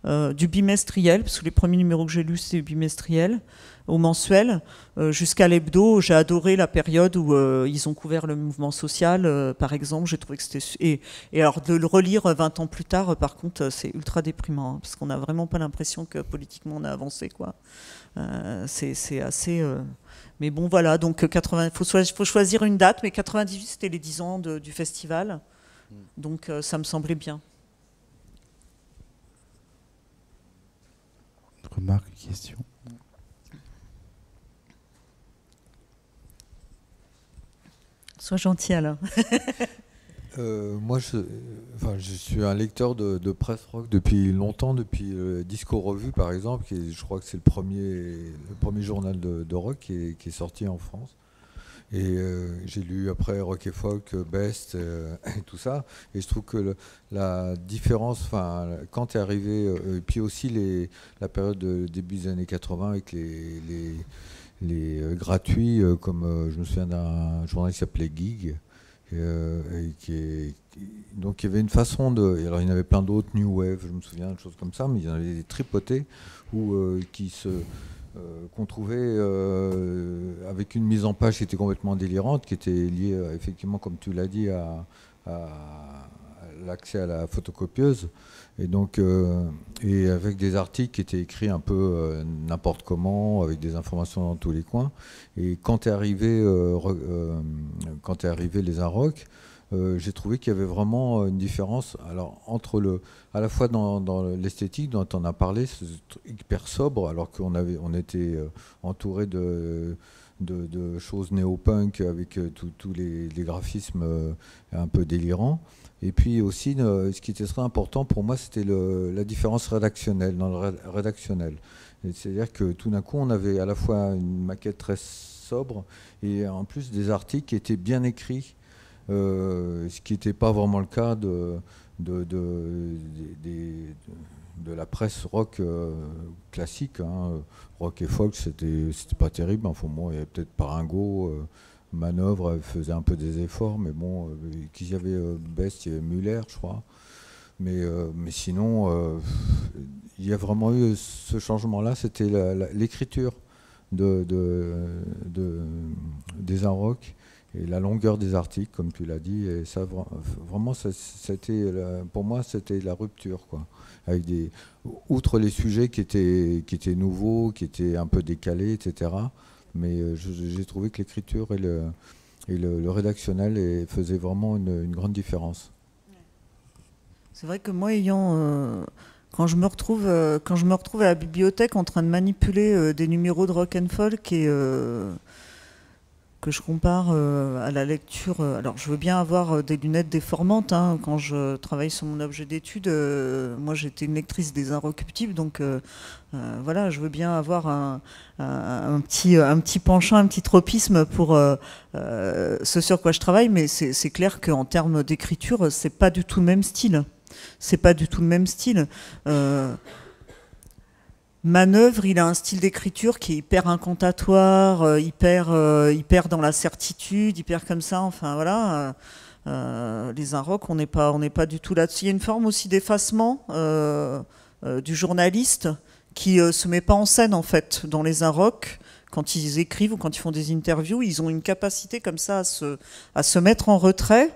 euh, du bimestriel, parce que les premiers numéros que j'ai lus, c'est bimestriel, au mensuel, euh, jusqu'à l'hebdo. J'ai adoré la période où euh, ils ont couvert le mouvement social, par exemple. J'ai trouvé que c'était. Et, et, alors, de le relire 20 ans plus tard, par contre, c'est ultra déprimant, hein, parce qu'on n'a vraiment pas l'impression que politiquement on a avancé, quoi. c'est assez. Mais bon, voilà, donc il faut, faut choisir une date, mais 98, c'était les 10 ans du festival. Mm. Donc ça me semblait bien. une question Sois gentil alors. Euh, moi, je, suis un lecteur de, presse rock depuis longtemps, depuis euh, Disco Revue par exemple, qui je crois que c'est le premier, le premier journal de, rock qui est, sorti en France. Et euh, j'ai lu après Rock Folk, Best euh, et tout ça. Et je trouve que la différence, enfin, quand est arrivé, euh, et puis aussi les, la période de début des années 80 avec les, les, gratuits, comme je me souviens d'un journal qui s'appelait Gig. qui donc il y avait une façon de... Alors il y en avait plein d'autres, New Wave, je me souviens, des choses comme ça, mais il y en avait des tripotés ou qui se euh, qu'on trouvait euh, avec une mise en page qui était complètement délirante, qui était liée euh, effectivement, comme tu l'as dit, à, l'accès à la photocopieuse. Et donc, avec des articles qui étaient écrits un peu n'importe comment, avec des informations dans tous les coins. Et quand est arrivé, arrivé les AROC, euh, j'ai trouvé qu'il y avait vraiment euh, une différence alors, entre le, à la fois dans, l'esthétique dont on a parlé, ce hyper sobre, alors qu'on avait, on était euh, entouré de... De, choses néo-punk avec tous les, graphismes un peu délirants. Et puis aussi, ce qui était très important pour moi, c'était la différence rédactionnelle, dans le rédactionnel. C'est-à-dire que tout d'un coup, on avait à la fois une maquette très sobre et en plus des articles qui étaient bien écrits euh, ce qui n'était pas vraiment le cas de, de, de, la presse rock euh, classique. Hein. Rock et folk, c'était pas terrible. Enfin il y avait peut-être Paringo, euh, Manœuvre faisait un peu des efforts, mais bon, qu'ils y avait Best, il y avait Muller, je crois. Mais, sinon, il y a vraiment eu ce changement-là, c'était l'écriture de, de, de, des un rock et la longueur des articles, comme tu l'as dit. ça, vraiment, c'était pour moi, c'était la rupture, quoi. Avec des, outre les sujets qui étaient, qui étaient nouveaux, qui étaient un peu décalés, etc. Mais euh, j'ai trouvé que l'écriture et le, et le, rédactionnel faisaient vraiment une, grande différence. C'est vrai que moi, ayant euh, quand je me retrouve euh, quand je me retrouve à la bibliothèque en train de manipuler des numéros de rock and folk et que je compare euh, à la lecture. Euh, alors, je veux bien avoir euh, des lunettes déformantes. Hein, quand je travaille sur mon objet d'étude, moi, j'étais une lectrice des Inrecuptibles, donc voilà, je veux bien avoir un, petit, un petit penchant, un petit tropisme pour ce sur quoi je travaille, mais c'est clair qu'en termes d'écriture, c'est pas du tout le même style. C'est pas du tout le même style. Manœuvre, il a un style d'écriture qui est hyper incantatoire, euh, hyper, euh, hyper dans la certitude, hyper comme ça, enfin voilà. Euh, les Inrocks, on n'est pas, on pas du tout là-dessus. Il y a une forme aussi d'effacement du journaliste qui se met pas en scène en fait dans les Inrocks. Quand ils écrivent ou quand ils font des interviews, ils ont une capacité comme ça à se, à se mettre en retrait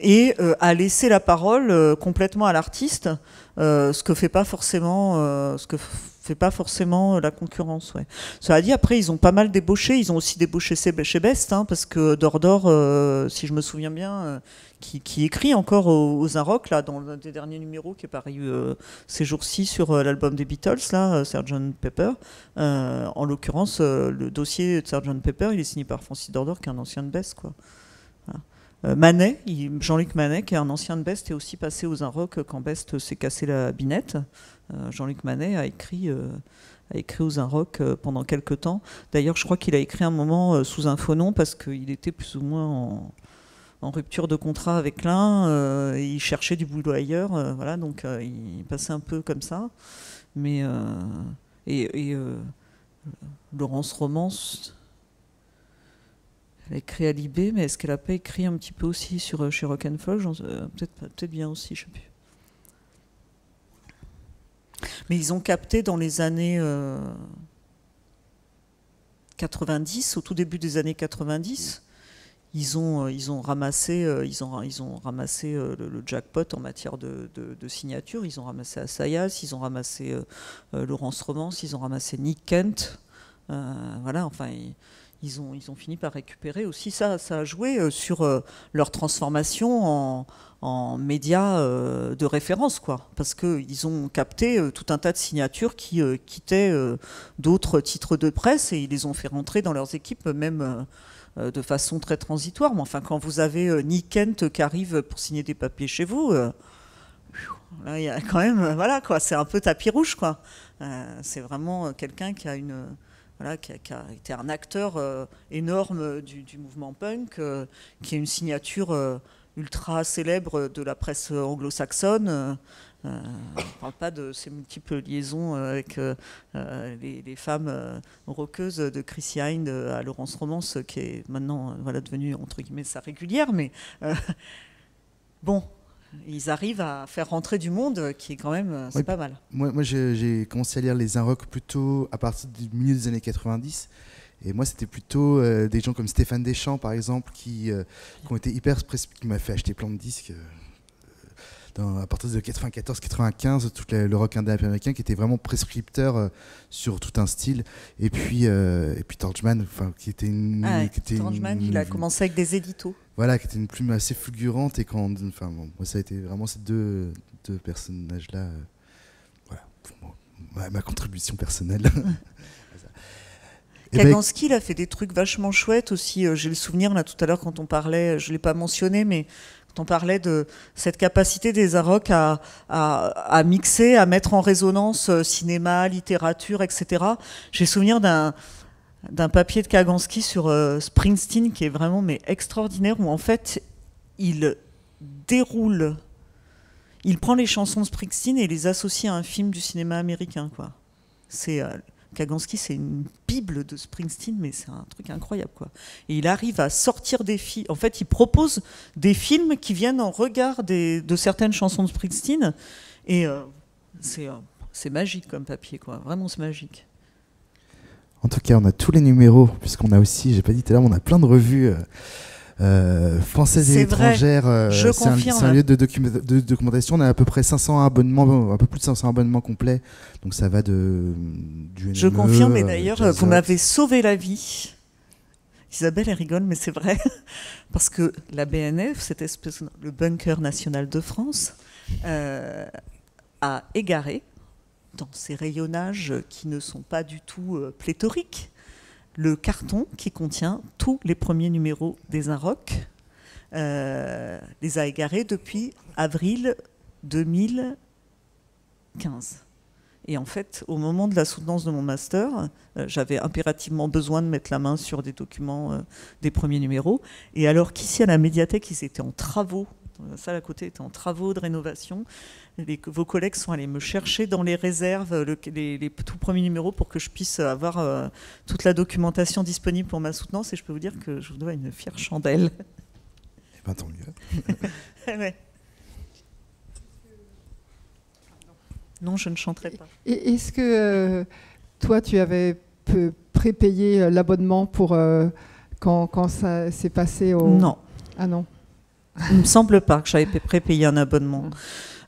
et à laisser la parole complètement à l'artiste, ce que fait pas forcément, ce que fait pas forcément euh, la concurrence. Ouais. Cela dit, après, ils ont pas mal débauché. Ils ont aussi débauché chez Best, hein, parce que Dordor, euh, si je me souviens bien, euh, qui, écrit encore aux, aux là, dans l'un des derniers numéros qui est paru ces jours-ci sur l'album des Beatles, là, Sgt. Pepper. en l'occurrence, le dossier de Sgt. Pepper, il est signé par Francis Dordor, qui est un ancien de Best. Quoi. Euh, Manet, Jean-Luc Manet, qui est un ancien de Best, est aussi passé aux Inrocks quand Best s'est cassé la binette. Euh, Jean-Luc Manet a écrit, euh, a écrit aux Inrocks pendant quelques temps. D'ailleurs, je crois qu'il a écrit un moment sous un faux nom parce qu'il était plus ou moins en, rupture de contrat avec l'un, il cherchait du boulot ailleurs, voilà, donc il passait un peu comme ça. Mais et Laurence Romance elle a écrit à Libé, mais est-ce qu'elle n'a pas écrit un petit peu aussi sur, euh, chez Rock'n'Folge euh, Peut-être peut bien aussi, je ne sais plus. Mais ils ont capté dans les années 90, euh, au tout début des années 90, ils ont, ils ont ramassé, ils ont, ils ont ramassé le, jackpot en matière de, de, signature. Ils ont ramassé Assayas, ils ont ramassé Laurence Romance, ils ont ramassé Nick Kent. voilà, enfin ils ont, ils ont fini par récupérer aussi ça. Ça a joué euh, sur euh, leur transformation en, en médias euh, de référence, quoi. Parce qu'ils ont capté tout un tas de signatures qui quittaient d'autres titres de presse et ils les ont fait rentrer dans leurs équipes, même de façon très transitoire. Mais enfin, quand vous avez Nick Kent qui arrive pour signer des papiers chez vous, là, il y a quand même, voilà, quoi, c'est un peu tapis rouge, quoi. c'est vraiment quelqu'un qui a une qui, a, été un acteur euh, énorme euh, du, mouvement punk, euh, qui est une signature ultra célèbre de la presse anglo-saxonne. on ne parle pas de ses multiples liaisons avec les, femmes roqueuses de Chrissy Hind à Laurence Romance, qui est maintenant devenue entre guillemets sa régulière. Mais bon, ils arrivent à faire rentrer du monde, euh, qui est quand même, euh, c'est pas mal. Moi, moi j'ai commencé à lire les Inrocks plutôt à partir du milieu des années 90. Et moi, c'était plutôt euh, des gens comme Stéphane Deschamps, par exemple, qui, qui ont été hyper qui m'a fait acheter plein de disques à partir de 94-95, tout le rock indé américain qui était vraiment prescripteur euh, sur tout un style. Et puis, euh, et puis Torchman, enfin, qui était une. Ah qui était Torchman, il a commencé avec des éditos. Voilà, qui était une plume assez fulgurante. Et quand. Enfin, moi, ça a été vraiment ces deux, deux personnages-là. Euh, voilà, pour moi, ma contribution personnelle. Eh ben, Kaganski, il a fait des trucs vachement chouettes aussi. J'ai le souvenir, là, tout à l'heure, quand on parlait, je ne l'ai pas mentionné, mais on parlait de cette capacité des Arocs à, mixer, à mettre en résonance euh, cinéma, littérature, etc. J'ai souvenir d'un papier de Kagansky sur euh, Springsteen qui est vraiment mais extraordinaire où en fait il déroule, il prend les chansons de Springsteen et les associe à un film du cinéma américain quoi. C'est euh, Kaganski, c'est une bible de Springsteen, mais c'est un truc incroyable. Quoi. Et il arrive à sortir des films. En fait, il propose des films qui viennent en regard de certaines chansons de Springsteen. Et euh, euh, c'est magique comme papier, quoi. Vraiment, c'est magique. En tout cas, on a tous les numéros, puisqu'on a aussi, j'ai pas dit tout à l'heure, on a plein de revues. Euh, euh, françaises et étrangères. Euh, c'est un, lieu de, de, documentation. On a à peu près 500 abonnements, un peu plus de 500 abonnements complets. Donc ça va de du NME, Je confirme, et euh, d'ailleurs, vous m'avez sauvé la vie. Isabelle, elle rigole, mais c'est vrai. Parce que la BNF, cette espèce, le bunker national de France, a égaré dans ces rayonnages qui ne sont pas du tout pléthoriques le carton qui contient tous les premiers numéros des Inrock, euh, les a égarés depuis avril 2015. Et en fait, au moment de la soutenance de mon master, euh, j'avais impérativement besoin de mettre la main sur des documents euh, des premiers numéros. Et alors qu'ici, à la médiathèque, ils étaient en travaux la euh, salle à côté est en travaux de rénovation. vos collègues sont allés me chercher dans les réserves les, les, tout premiers numéros pour que je puisse avoir euh, toute la documentation disponible pour ma soutenance. Et je peux vous dire que je vous dois une fière chandelle. Eh bien, tant mieux. Non, je ne chanterai pas. Est-ce que euh, toi, tu avais prépayé l'abonnement pour quand, quand ça s'est passé au... Non. Ah non. Il me semble pas que j'avais prépayé un abonnement. Mm.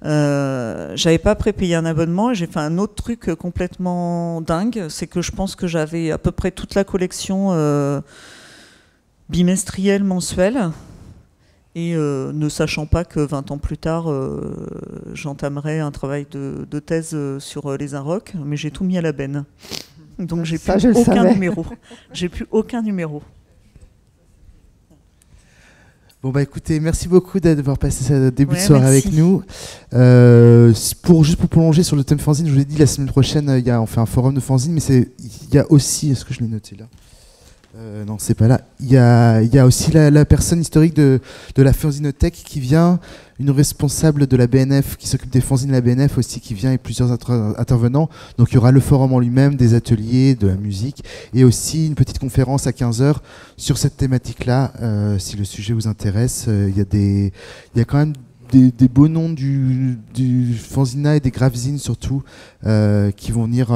Euh, j'avais pas prépayé un abonnement et j'ai fait un autre truc euh, complètement dingue, c'est que je pense que j'avais à peu près toute la collection euh, bimestrielle, mensuelle. Et ne sachant pas que 20 ans plus tard, j'entamerais un travail de, thèse sur les Inrocks, mais j'ai tout mis à la benne. Mm. Donc j'ai plus aucun numéro. J'ai plus aucun numéro. Bon, bah écoutez, merci beaucoup d'avoir passé ce début de soirée avec nous. Euh, pour, juste pour prolonger sur le thème fanzine, je vous l'ai dit la semaine prochaine, il y a, on fait un forum de fanzine, mais c'est il y a aussi, est-ce que je l'ai noté là euh, non, c'est pas là. Il y a, aussi la, personne historique de, de la fanzinothèque qui vient, une responsable de la BNF qui s'occupe des fanzines de la BNF aussi qui vient et plusieurs intervenants. Donc il y aura le forum en lui-même, des ateliers, de la musique et aussi une petite conférence à 15h sur cette thématique-là. Euh, si le sujet vous intéresse, euh, il, y a des, il y a quand même des, beaux noms du, du fanzina et des gravezines surtout euh, qui vont venir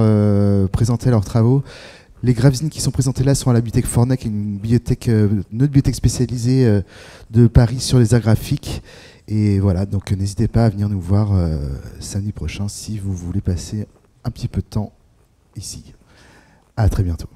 présenter leurs travaux. Les Gravesines qui sont présentées là sont à la bibliothèque Fornac, une bibliothèque, euh, notre bibliothèque spécialisée euh, de Paris sur les arts graphiques. Et voilà, donc euh, n'hésitez pas à venir nous voir samedi prochain si vous voulez passer un petit peu de temps ici. À très bientôt.